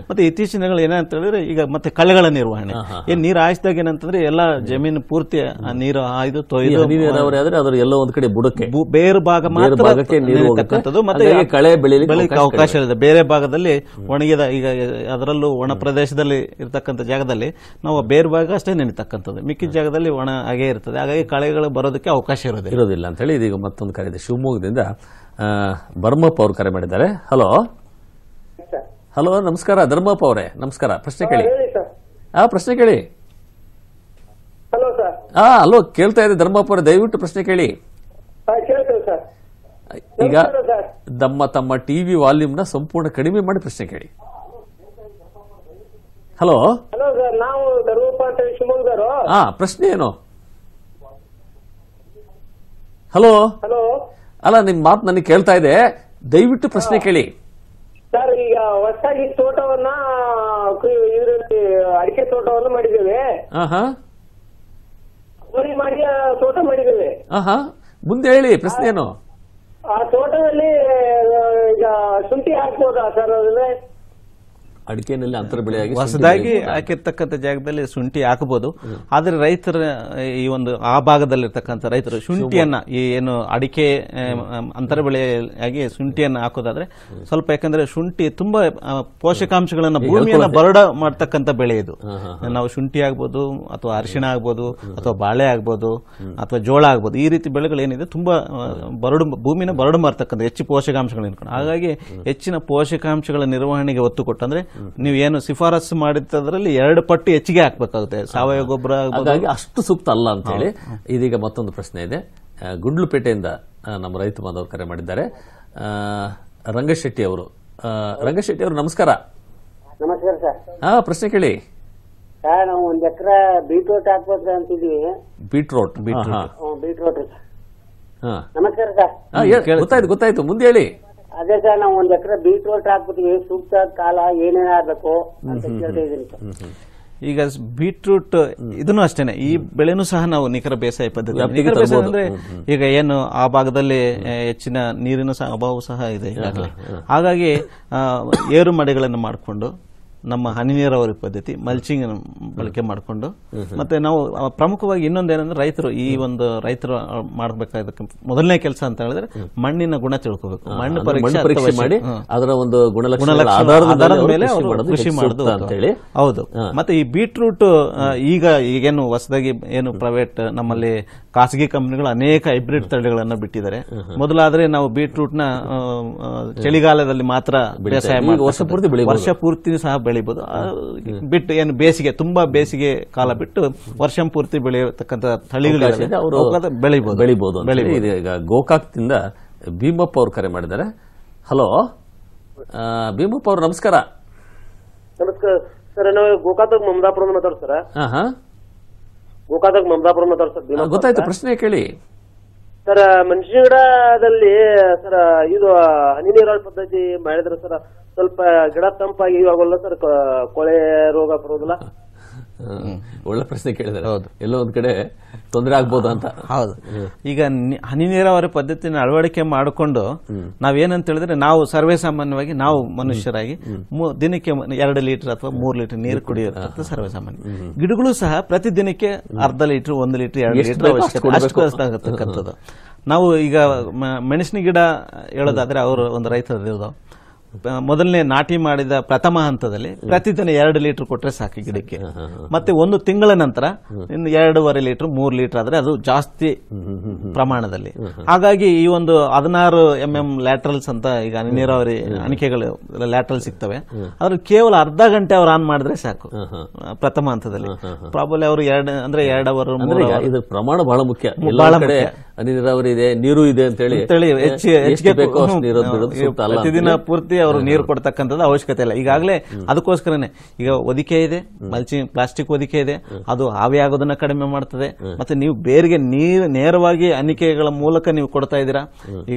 ಮತ್ತೆ ಇತ್ತೀಚಿನ ದಿನಗಳು ಏನಂತ ಹೇಳಿದ್ರೆ ಈಗ ಮತ್ತೆ ಕಳೆಗಳ ನಿರ್ವಹಣೆ ಏನ್ ನೀರು ಹಾಯಿಸಿದಾಗ ಏನಂತಂದ್ರೆ ಎಲ್ಲ ಜಮೀನು ಪೂರ್ತಿ ನೀರು ಆಯ್ದು ತೊಯ್ದು ನೀರಾವರಿ ಆದ್ರೆ ಅದ್ರ ಎಲ್ಲ ಒಂದ್ ಕಡೆ ಬುಡಕ್ಕೆ ಬೇರು ಭಾಗ ಮಾತ್ರ ಮತ್ತೆ ಭೂಮಿಗೆ ಕಳೆ ಅವಕಾಶ ಇದೆ ಬೇರೆ ಭಾಗದಲ್ಲಿ ಒಣಗಿದ ಈಗ ಅದರಲ್ಲೂ ಒಣ ಪ್ರದೇಶದಲ್ಲಿ ಇರತಕ್ಕಂಥ ಜಾಗದಲ್ಲಿ ನಾವು ಬೇರೆ ಭಾಗ ಅಷ್ಟೇ ನೆನೆತಕ್ಕಂಥದ್ದು ಮಿಕ್ಕಿದ ಜಾಗದಲ್ಲಿ ಒಣ ಹಾಗೆ ಇರ್ತದೆ ಹಾಗಾಗಿ ಕಳೆಗಳು ಬರೋದಕ್ಕೆ ಅವಕಾಶ ಇರೋದಿಲ್ಲ ಇರೋದಿಲ್ಲ ಅಂತ ಹೇಳಿ ಇದೀಗ ಮತ್ತೊಂದು ಕರೆ ಇದೆ ಶಿವಮೊಗ್ಗದಿಂದ ಧರ್ಮಪ್ಪ ಅವರು ಕರೆ ಮಾಡಿದ್ದಾರೆ ಹಲೋ ಹಲೋ ನಮಸ್ಕಾರ ಧರ್ಮಪ್ಪ ಅವರೇ ನಮಸ್ಕಾರ ಪ್ರಶ್ನೆ ಕೇಳಿ ಹಾ ಪ್ರಶ್ನೆ ಕೇಳಿ ಹಾ ಹಲೋ ಕೇಳ್ತಾ ಇದೆ ಧರ್ಮಪ್ಪ ಅವರೇ ದಯವಿಟ್ಟು ಪ್ರಶ್ನೆ ಕೇಳಿ ಈಗ ನಮ್ಮ ತಮ್ಮ ಟಿವಿ ವಾಲ್ಯೂಮ್ನ ಸಂಪೂರ್ಣ ಕಡಿಮೆ ಮಾಡಿ ಪ್ರಶ್ನೆ ಕೇಳಿ ಹಲೋ ಹಲೋ ಸರ್ ನಾವು ಶಿವಮೊಗ್ಗರು ಹಾ ಪ್ರಶ್ನೆ ಏನು ಹಲೋ ಹಲೋ ಅಲ್ಲ ನಿಮ್ ಮಾತು ನನಗೆ ಕೇಳ್ತಾ ಇದೆ ದಯವಿಟ್ಟು ಪ್ರಶ್ನೆ ಕೇಳಿ ಸರ್ ಈಗ ಹೊಸದಾಗಿ ತೋಟವನ್ನ ಇದರಲ್ಲಿ ಅಡಿಕೆ ತೋಟವನ್ನು ಮಾಡಿದ್ದೇವೆ ಮಾಡಿ ತೋಟ ಮಾಡಿದ್ದೇವೆ ಮುಂದೆ ಹೇಳಿ ಪ್ರಶ್ನೆ ಏನು ಆ ತೋಟದಲ್ಲಿ ಈಗ ಶುಂಠಿ ಹಾಕ್ಬೋದಾ ಸರ್ ಅದೇ ಅಡಿಕೆನಲ್ಲಿ ಅಂತರ ಬೆಳೆಯಾಗಿ ಹೊಸದಾಗಿ ಹಾಕಿರ್ತಕ್ಕಂಥ ಜಾಗದಲ್ಲಿ ಶುಂಠಿ ಹಾಕಬಹುದು ಆದ್ರೆ ರೈತರ ಈ ಒಂದು ಆ ಭಾಗದಲ್ಲಿರ್ತಕ್ಕಂಥ ರೈತರು ಶುಂಠಿಯನ್ನ ಈ ಏನು ಅಡಿಕೆ ಅಂತರ ಬೆಳೆಯಾಗಿ ಶುಂಠಿಯನ್ನ ಹಾಕೋದಾದ್ರೆ ಸ್ವಲ್ಪ ಯಾಕಂದ್ರೆ ಶುಂಠಿ ತುಂಬಾ ಪೋಷಕಾಂಶಗಳನ್ನ ಭೂಮಿಯನ್ನ ಬರಡ ಮಾಡ್ತಕ್ಕಂಥ ಬೆಳೆ ಇದು ನಾವು ಶುಂಠಿ ಆಗ್ಬೋದು ಅಥವಾ ಅರಿಶಿಣ ಆಗ್ಬೋದು ಅಥವಾ ಬಾಳೆ ಆಗ್ಬೋದು ಅಥವಾ ಜೋಳ ಆಗ್ಬೋದು ಈ ರೀತಿ ಬೆಳೆಗಳು ಏನಿದೆ ತುಂಬಾ ಬರಡು ಭೂಮಿನ ಬರಡು ಮಾಡ್ತಕ್ಕಂಥ ಹೆಚ್ಚು ಪೋಷಕಾಂಶಗಳು ಹಾಗಾಗಿ ಹೆಚ್ಚಿನ ಪೋಷಕಾಂಶಗಳ ನಿರ್ವಹಣೆಗೆ ಒತ್ತು ಕೊಟ್ಟಂದ್ರೆ ನೀವು ಏನು ಶಿಫಾರಸು ಮಾಡಿದ್ದರಲ್ಲಿ ಎರಡು ಪಟ್ಟು ಹೆಚ್ಚಿಗೆ ಹಾಕ್ಬೇಕಾಗುತ್ತೆ ಸಾವಯವ ಗೊಬ್ಬರ ಅಷ್ಟು ಸೂಕ್ತ ಅಲ್ಲ ಅಂತ ಹೇಳಿ ಇದೀಗ ಮತ್ತೊಂದು ಪ್ರಶ್ನೆ ಇದೆ ಗುಂಡ್ಲುಪೇಟೆಯಿಂದ ನಮ್ಮ ರೈತ ಬಾಂಧವರು ಕರೆ ಮಾಡಿದ್ದಾರೆ ರಂಗಶೆಟ್ಟಿ ಅವರು ರಂಗಶೆಟ್ಟಿ ಅವರು ನಮಸ್ಕಾರ ನಮಸ್ಕಾರ ಸರ್ ಹಾ ಪ್ರಶ್ನೆ ಕೇಳಿ ನಾವು ಒಂದ್ ಎಕರೆ ಬೀಟ್ರೋಟ್ ಹಾಕ್ಬೇಕು ಅಂತಿದ್ವಿ ಬೀಟ್ರೋಟ್ ಬೀಟ್ರೋಟ್ ಬೀಟ್ರೋಟ್ ನಮಸ್ಕಾರ ಸರ್ ಗೊತ್ತಾಯ್ತು ಗೊತ್ತಾಯ್ತು ಮುಂದೆ ಹೇಳಿ ಅದೇ ಸರ್ ನಾವು ಒಂದ್ ಎಕರೆ ಬೀಟ್ರೋಟ್ ಹಾಕ್ಬಿಟ್ಟಿವಿ ಸೂಕ್ತ ಕಾಲ ಏನೇನಾಗಬೇಕು ಅಂತ ಈಗ ಬೀಟ್ರೂಟ್ ಇದನ್ನು ಅಷ್ಟೇನೆ ಈ ಬೆಳೆನೂ ಸಹ ನಾವು ನಿಖರ ಬೇಸಾಯ ಪದ್ಧತಿ ಅಂದ್ರೆ ಈಗ ಏನು ಆ ಭಾಗದಲ್ಲಿ ಹೆಚ್ಚಿನ ನೀರಿನ ಅಭಾವ ಸಹ ಇದೆ ಈಗಾಗಲೇ ಹಾಗಾಗಿ ಏರು ಮಡೆಗಳನ್ನು ಮಾಡಿಕೊಂಡು ನಮ್ಮ ಹನಿ ನೀರಾವರಿ ಪದ್ಧತಿ ಮಲ್ಚಿಂಗ್ ಬಳಕೆ ಮಾಡಿಕೊಂಡು ಮತ್ತೆ ನಾವು ಪ್ರಮುಖವಾಗಿ ಇನ್ನೊಂದೇನಂದ್ರೆ ರೈತರು ಈ ಒಂದು ರೈತರು ಮಾಡಬೇಕಾದ ಮೊದಲನೇ ಕೆಲಸ ಅಂತ ಹೇಳಿದ್ರೆ ಮಣ್ಣಿನ ಗುಣ ತಿಳ್ಕೋಬೇಕು ಮಣ್ಣು ಪರೀಕ್ಷೆ ಮಾಡಿ ಅದರ ಒಂದು ಆಧಾರದ ಮೇಲೆ ಕೃಷಿ ಮಾಡುದು ಹೌದು ಮತ್ತೆ ಈ ಬೀಟ್ರೂಟ್ ಈಗ ಈಗೇನು ಹೊಸದಾಗಿ ಏನು ಪ್ರೈವೇಟ್ ನಮ್ಮಲ್ಲಿ ಖಾಸಗಿ ಕಂಪನಿಗಳು ಅನೇಕ ಹೈಬ್ರಿಡ್ ತಳಿಗಳನ್ನು ಬಿಟ್ಟಿದ್ದಾರೆ ಮೊದಲಾದ್ರೆ ನಾವು ಬೀಟ್ರೂಟ್ ನ ಚಳಿಗಾಲದಲ್ಲಿ ಮಾತ್ರ ಬೇಸಾಯ ವರ್ಷ ಪೂರ್ತಿ ಸಹ ಬೆಳಿಬೋದು ಬಿಟ್ಟು ಏನು ಬೇಸಿಗೆ ತುಂಬಾ ಬೇಸಿಗೆ ಕಾಲ ಬಿಟ್ಟು ವರ್ಷಂ ಪೂರ್ತಿ ಬೆಳೆಯತಕ್ಕಂತ ತಳಿಗಳು ಬೆಳಿಬಹುದು ಬೆಳಿಬಹುದು ಈಗ ಗೋಕಾಕ್ದಿಂದ ಭೀಮಪ್ಪ ಅವರು ಕರೆ ಮಾಡಿದ್ದಾರೆ ಹಲೋ ಭೀಮಪ್ಪ ಅವರು ನಮಸ್ಕಾರ ನಮಸ್ಕಾರ ಸರ್ ನಾವು ಗೋಕಾಕ್ ಮಮದಾಪುರ ಮಾತಾಡ್ತಾರ ಸರ್ ಮಮದಾಪುರ ಮಾತಾಡ್ತಾರೆ ಗೊತ್ತಾಯ್ತು ಪ್ರಶ್ನೆ ಕೇಳಿ ಸರ್ ಮಂಜುಗಡದಲ್ಲಿ ಸರ್ ಇದು ಹನಿ ನೀರಾವರಿ ಪದ್ಧತಿ ಮಾಡಿದ್ರೆ ಸರ್ ಸ್ವಲ್ಪ ಗಿಡ ತಂಪಾಗಿ ಇವಾಗಲ್ಲ ಸರ್ ಕೊಳೆ ರೋಗ ಬರೋದಿಲ್ಲ ಒಳ್ಳೆ ಪ್ರಶ್ನೆ ಹೌದು ಎಲ್ಲೋ ಒಂದ್ ಕಡೆ ತೊಂದರೆ ಆಗ್ಬೋದು ಅಂತ ಹೌದು ಈಗ ಹನಿ ನೀರಾವರಿ ಪದ್ಧತಿನ ಅಳವಡಿಕೆ ಮಾಡಿಕೊಂಡು ನಾವೇನಂತ ಹೇಳಿದ್ರೆ ನಾವು ಸರ್ವೇ ಸಾಮಾನ್ಯವಾಗಿ ನಾವು ಮನುಷ್ಯರಾಗಿ ದಿನಕ್ಕೆ ಎರಡು ಲೀಟರ್ ಅಥವಾ ಮೂರು ಲೀಟರ್ ನೀರು ಕುಡಿಯೋದು ಸರ್ವೇ ಸಾಮಾನ್ಯ ಗಿಡಗಳು ಸಹ ಪ್ರತಿ ದಿನಕ್ಕೆ ಅರ್ಧ ಲೀಟರ್ ಒಂದು ಲೀಟರ್ ಎರಡು ಲೀಟರ್ ನಾವು ಈಗ ಮೆಣಸಿನ ಗಿಡ ಹೇಳೋದಾದ್ರೆ ಅವರು ಒಂದು ರೈತರದ್ದು ಮೊದಲನೇ ನಾಟಿ ಮಾಡಿದ ಪ್ರಥಮ ಹಂತದಲ್ಲಿ ಪ್ರತಿದಿನ ಎರಡು ಲೀಟರ್ ಕೊಟ್ಟರೆ ಸಾಕು ಗಿಡಕ್ಕೆ ಮತ್ತೆ ಒಂದು ತಿಂಗಳ ನಂತರ ಇನ್ನು ಎರಡೂವರೆ ಲೀಟರ್ ಮೂರು ಲೀಟರ್ ಆದರೆ ಅದು ಜಾಸ್ತಿ ಪ್ರಮಾಣದಲ್ಲಿ ಹಾಗಾಗಿ ಈ ಒಂದು ಹದಿನಾರು ಎಂ ಎಂ ಲ್ಯಾಟ್ರಲ್ಸ್ ಅಂತ ಈಗ ನೀರಾವರಿ ಅಣಿಕೆಗಳು ಲ್ಯಾಟ್ರಲ್ ಸಿಗ್ತವೆ ಅದ್ರ ಕೇವಲ ಅರ್ಧ ಗಂಟೆ ಅವ್ರು ಆನ್ ಮಾಡಿದ್ರೆ ಸಾಕು ಪ್ರಥಮ ಹಂತದಲ್ಲಿ ಪ್ರಾಬಲಿ ಅವರು ಎರಡು ಅಂದ್ರೆ ಎರಡು ಅವರ್ ಪ್ರಮಾಣ ಬಹಳ ಮುಖ್ಯ ಬಹಳ ಮುಖ್ಯ ಹನಿ ನೀರಾವರಿ ಇದೆ ನೀರು ಇದೆ ಅಂತ ಹೇಳಿ ಪ್ರತಿದಿನ ಪೂರ್ತಿ ಅವರು ನೀರು ಕೊಡ್ತಕ್ಕಂಥದ್ದು ಅವಶ್ಯಕತೆ ಇಲ್ಲ ಈಗಾಗಲೇ ಅದಕ್ಕೋಸ್ಕರನೇ ಈಗ ಒದಿಕೆ ಇದೆ ಮಲ್ಚಿ ಪ್ಲಾಸ್ಟಿಕ್ ಒದಿಕೆ ಇದೆ ಅದು ಆವಿ ಆಗೋದನ್ನ ಕಡಿಮೆ ಮಾಡ್ತದೆ ಮತ್ತೆ ನೀವು ಬೇರೆಗೆ ನೀರು ನೇರವಾಗಿ ಅನಿಕೆಗಳ ಮೂಲಕ ನೀವು ಕೊಡ್ತಾ ಇದ್ದೀರಾ